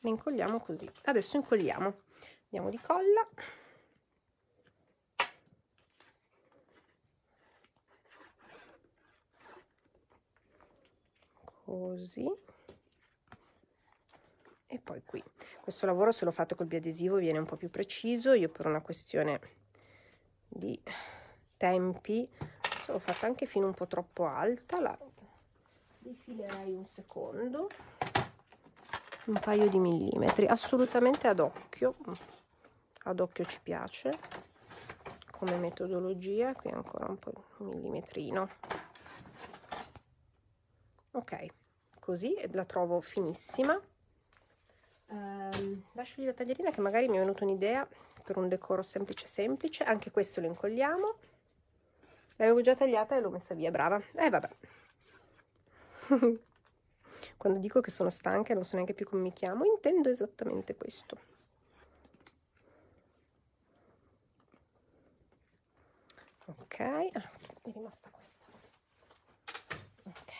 le incolliamo così adesso incolliamo andiamo di colla così e poi qui questo lavoro se lo fate col biadesivo viene un po più preciso io per una questione di tempi forse l'ho fatta anche fino un po' troppo alta la defilerei un secondo un paio di millimetri assolutamente ad occhio ad occhio ci piace come metodologia qui ancora un po' un millimetrino ok così la trovo finissima ehm, lascio lì la taglierina che magari mi è venuta un'idea per un decoro semplice semplice anche questo lo incolliamo L'avevo già tagliata e l'ho messa via, brava. Eh vabbè. Quando dico che sono stanca e non so neanche più come mi chiamo, intendo esattamente questo. Ok, è rimasta questa. Ok.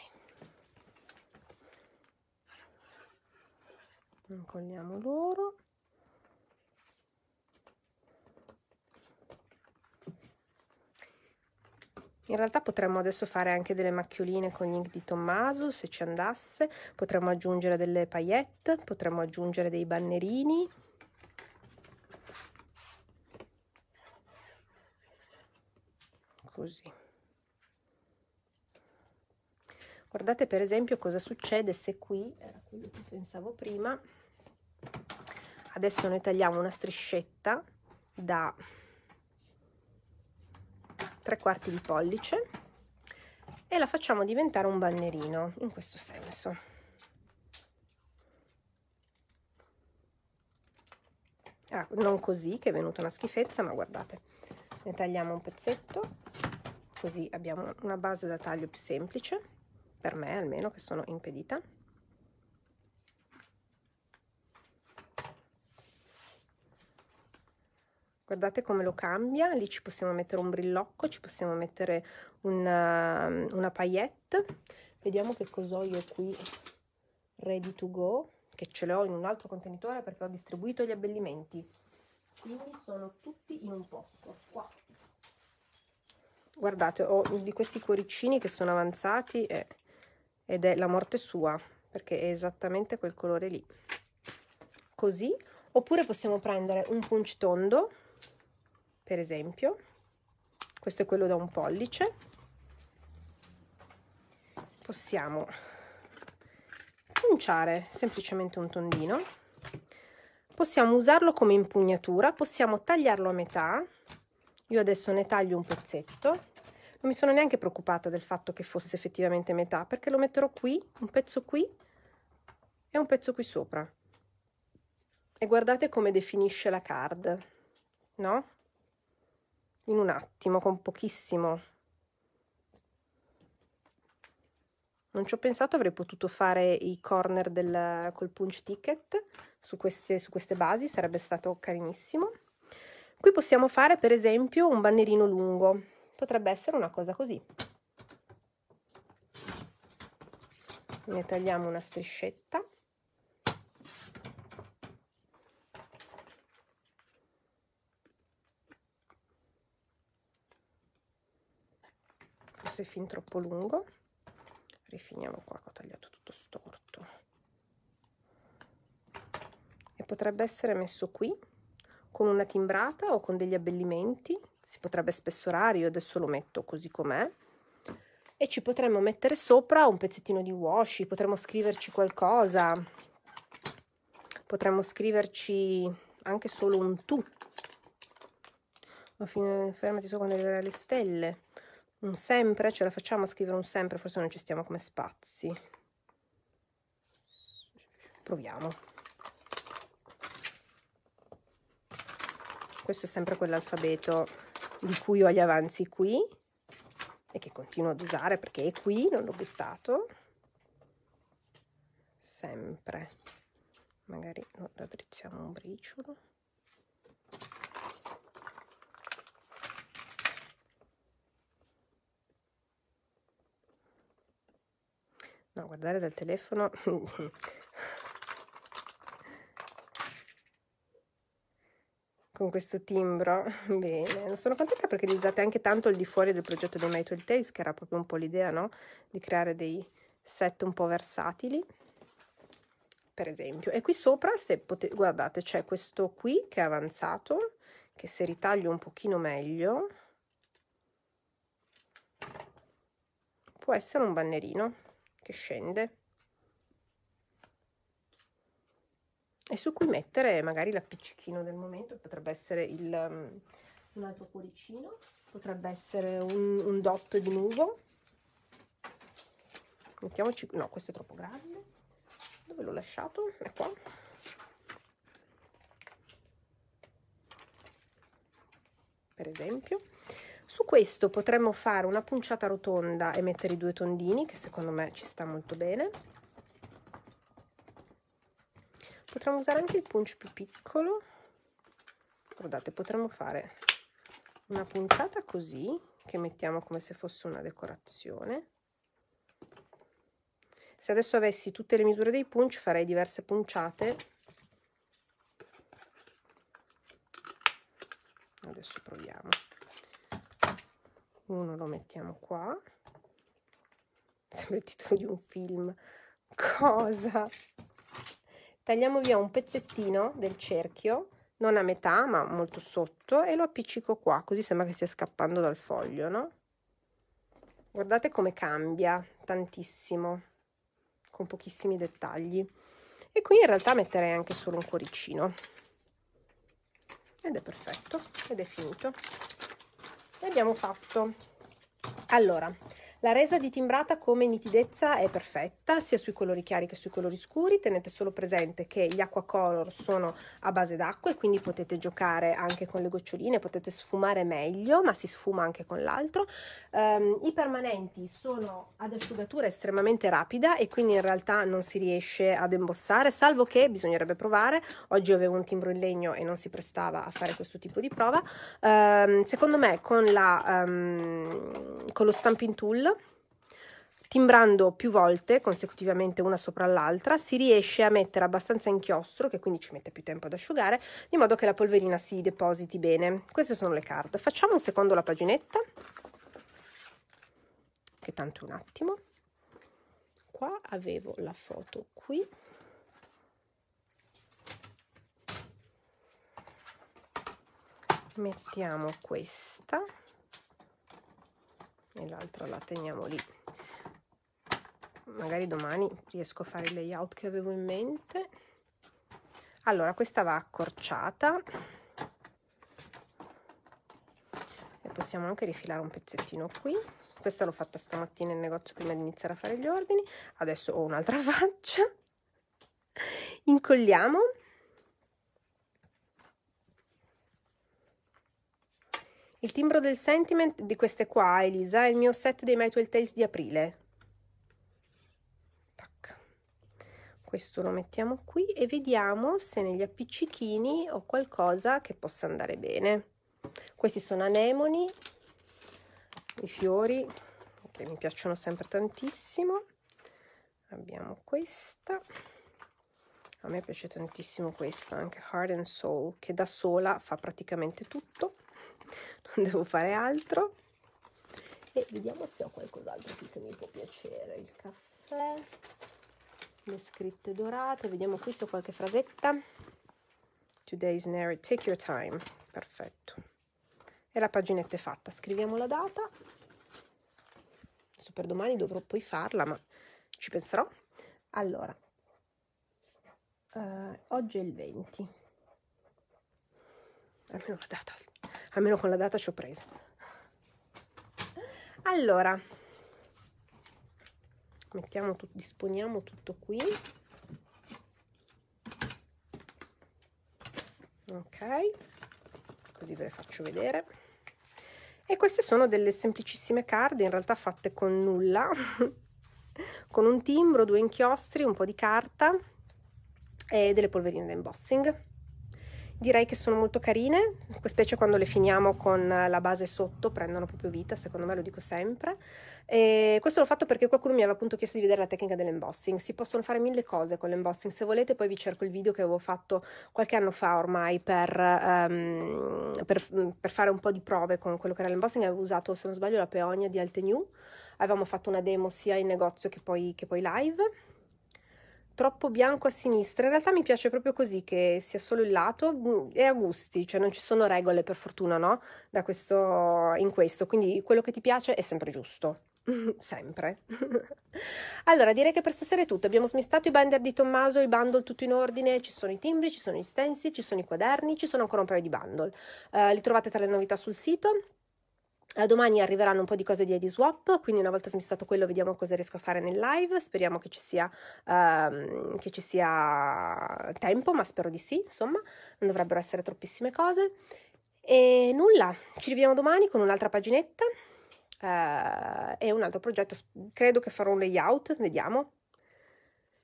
Incolliamo loro. In realtà potremmo adesso fare anche delle macchioline con gli ink di Tommaso, se ci andasse, potremmo aggiungere delle paillette, potremmo aggiungere dei bannerini. Così. Guardate per esempio cosa succede se qui, era quello che pensavo prima, adesso noi tagliamo una striscetta da 3 quarti di pollice e la facciamo diventare un bannerino in questo senso ah, non così che è venuta una schifezza ma guardate ne tagliamo un pezzetto così abbiamo una base da taglio più semplice per me almeno che sono impedita guardate come lo cambia, lì ci possiamo mettere un brillocco, ci possiamo mettere una, ehm, una paillette, vediamo che cos'ho io qui ready to go, che ce l'ho in un altro contenitore perché ho distribuito gli abbellimenti, quindi sono tutti in un posto, qua. Guardate, ho di questi cuoricini che sono avanzati eh, ed è la morte sua, perché è esattamente quel colore lì. Così oppure possiamo prendere un punch tondo per esempio questo è quello da un pollice possiamo punciare semplicemente un tondino possiamo usarlo come impugnatura possiamo tagliarlo a metà io adesso ne taglio un pezzetto non mi sono neanche preoccupata del fatto che fosse effettivamente metà perché lo metterò qui un pezzo qui e un pezzo qui sopra e guardate come definisce la card no in un attimo con pochissimo non ci ho pensato avrei potuto fare i corner del, col punch ticket su queste, su queste basi sarebbe stato carinissimo qui possiamo fare per esempio un bannerino lungo potrebbe essere una cosa così ne tagliamo una striscetta forse fin troppo lungo rifiniamo qua che ho tagliato tutto storto e potrebbe essere messo qui con una timbrata o con degli abbellimenti si potrebbe spessorare io adesso lo metto così com'è e ci potremmo mettere sopra un pezzettino di washi potremmo scriverci qualcosa potremmo scriverci anche solo un tu ma fermati solo quando arriverà le stelle un sempre, ce la facciamo a scrivere un sempre, forse non ci stiamo come spazi. Proviamo. Questo è sempre quell'alfabeto di cui ho gli avanzi qui e che continuo ad usare perché è qui, non l'ho buttato. Sempre. Magari lo no, drizziamo un briciolo. No, guardare dal telefono... Con questo timbro, bene, sono contenta perché li usate anche tanto al di fuori del progetto dei My Tall Tales, che era proprio un po' l'idea, no? Di creare dei set un po' versatili per esempio e qui sopra se potete guardate c'è questo qui che è avanzato che se ritaglio un pochino meglio può essere un bannerino che scende e su cui mettere magari l'appiccichino del momento potrebbe essere il, um, un altro cuoricino potrebbe essere un, un dot di nuvo mettiamoci no questo è troppo grande dove l'ho lasciato è qua per esempio su questo potremmo fare una punciata rotonda e mettere i due tondini, che secondo me ci sta molto bene. Potremmo usare anche il punch più piccolo. Guardate, potremmo fare una punciata così, che mettiamo come se fosse una decorazione. Se adesso avessi tutte le misure dei punch, farei diverse punciate. Adesso proviamo uno lo mettiamo qua sembra il titolo di un film cosa tagliamo via un pezzettino del cerchio non a metà ma molto sotto e lo appiccico qua così sembra che stia scappando dal foglio no guardate come cambia tantissimo con pochissimi dettagli e qui in realtà metterei anche solo un cuoricino ed è perfetto ed è finito e abbiamo fatto allora la resa di timbrata come nitidezza è perfetta sia sui colori chiari che sui colori scuri, tenete solo presente che gli aquacolor sono a base d'acqua e quindi potete giocare anche con le goccioline, potete sfumare meglio ma si sfuma anche con l'altro. Um, I permanenti sono ad asciugatura estremamente rapida e quindi in realtà non si riesce ad embossare, salvo che bisognerebbe provare, oggi avevo un timbro in legno e non si prestava a fare questo tipo di prova. Um, secondo me con, la, um, con lo stamping tool timbrando più volte consecutivamente una sopra l'altra si riesce a mettere abbastanza inchiostro che quindi ci mette più tempo ad asciugare di modo che la polverina si depositi bene queste sono le card facciamo un secondo la paginetta che tanto è un attimo qua avevo la foto qui mettiamo questa e l'altra la teniamo lì magari domani riesco a fare il layout che avevo in mente allora questa va accorciata e possiamo anche rifilare un pezzettino qui questa l'ho fatta stamattina in negozio prima di iniziare a fare gli ordini adesso ho un'altra faccia incolliamo il timbro del sentiment di queste qua Elisa è il mio set dei My Tale Tales di aprile questo lo mettiamo qui e vediamo se negli appiccichini ho qualcosa che possa andare bene questi sono anemoni i fiori che mi piacciono sempre tantissimo abbiamo questa a me piace tantissimo questa anche Heart and Soul che da sola fa praticamente tutto non devo fare altro e vediamo se ho qualcos'altro qui che mi può piacere il caffè le scritte dorate. Vediamo qui su qualche frasetta. Today's narrative, take your time. Perfetto. E la paginetta è fatta. Scriviamo la data. Adesso per domani dovrò poi farla, ma ci penserò. Allora, eh, oggi è il 20. Almeno la data. Almeno con la data ci ho preso. Allora, mettiamo tutto disponiamo tutto qui ok così ve le faccio vedere e queste sono delle semplicissime card in realtà fatte con nulla con un timbro due inchiostri un po di carta e delle polverine da embossing direi che sono molto carine, specie quando le finiamo con la base sotto, prendono proprio vita, secondo me lo dico sempre. E questo l'ho fatto perché qualcuno mi aveva appunto chiesto di vedere la tecnica dell'embossing. Si possono fare mille cose con l'embossing, se volete poi vi cerco il video che avevo fatto qualche anno fa ormai per, um, per, per fare un po' di prove con quello che era l'embossing. Avevo usato, se non sbaglio, la peonia di Alte New, avevamo fatto una demo sia in negozio che poi, che poi live troppo bianco a sinistra. In realtà mi piace proprio così, che sia solo il lato mm, e a gusti, cioè non ci sono regole per fortuna, no? Da questo in questo, quindi quello che ti piace è sempre giusto. sempre. allora, direi che per stasera è tutto. Abbiamo smistato i bender di Tommaso, i bundle tutto in ordine, ci sono i timbri, ci sono gli stensi, ci sono i quaderni, ci sono ancora un paio di bundle. Uh, li trovate tra le novità sul sito eh, domani arriveranno un po' di cose di ID swap, quindi una volta smistato quello vediamo cosa riesco a fare nel live, speriamo che ci sia, uh, che ci sia tempo, ma spero di sì, insomma, non dovrebbero essere troppissime cose. E nulla, ci rivediamo domani con un'altra paginetta uh, e un altro progetto, credo che farò un layout, vediamo.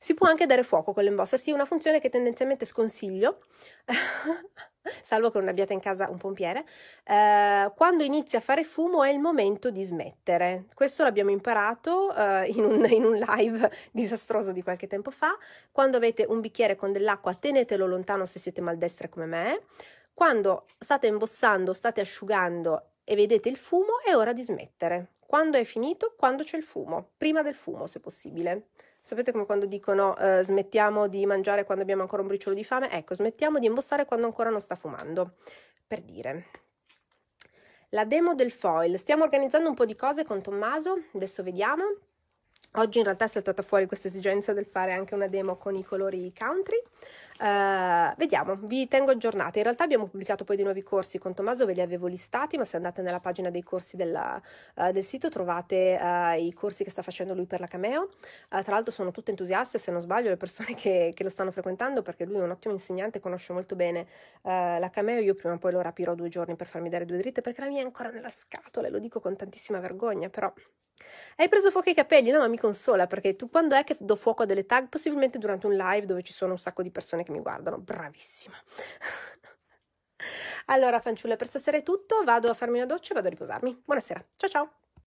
Si può anche dare fuoco con sì, una funzione che tendenzialmente sconsiglio, salvo che non abbiate in casa un pompiere. Eh, quando inizia a fare fumo è il momento di smettere. Questo l'abbiamo imparato eh, in, un, in un live disastroso di qualche tempo fa. Quando avete un bicchiere con dell'acqua tenetelo lontano se siete maldestre come me. Quando state imbossando, state asciugando e vedete il fumo, è ora di smettere. Quando è finito? Quando c'è il fumo, prima del fumo se possibile. Sapete come quando dicono eh, smettiamo di mangiare quando abbiamo ancora un briciolo di fame? Ecco, smettiamo di imbossare quando ancora non sta fumando, per dire. La demo del foil, stiamo organizzando un po' di cose con Tommaso, adesso vediamo. Oggi in realtà è saltata fuori questa esigenza del fare anche una demo con i colori country. Uh, vediamo, vi tengo aggiornate. In realtà abbiamo pubblicato poi dei nuovi corsi con Tommaso, ve li avevo listati, ma se andate nella pagina dei corsi della, uh, del sito trovate uh, i corsi che sta facendo lui per la Cameo. tra l'altro sono tutte entusiaste, se non sbaglio, le persone che, che, lo stanno frequentando, perché lui è un ottimo insegnante, conosce molto bene la Cameo. Io prima o poi lo rapirò due giorni per farmi dare due dritte, perché la mia è ancora nella scatola e lo dico con tantissima vergogna, però hai preso fuoco ai capelli? No, ma mi consola perché tu quando è che do fuoco a delle tag? Possibilmente durante un live dove ci sono un sacco di persone che mi guardano. Bravissima. allora, fanciulle, per stasera è tutto. Vado a farmi una doccia e vado a riposarmi. Buonasera. Ciao ciao.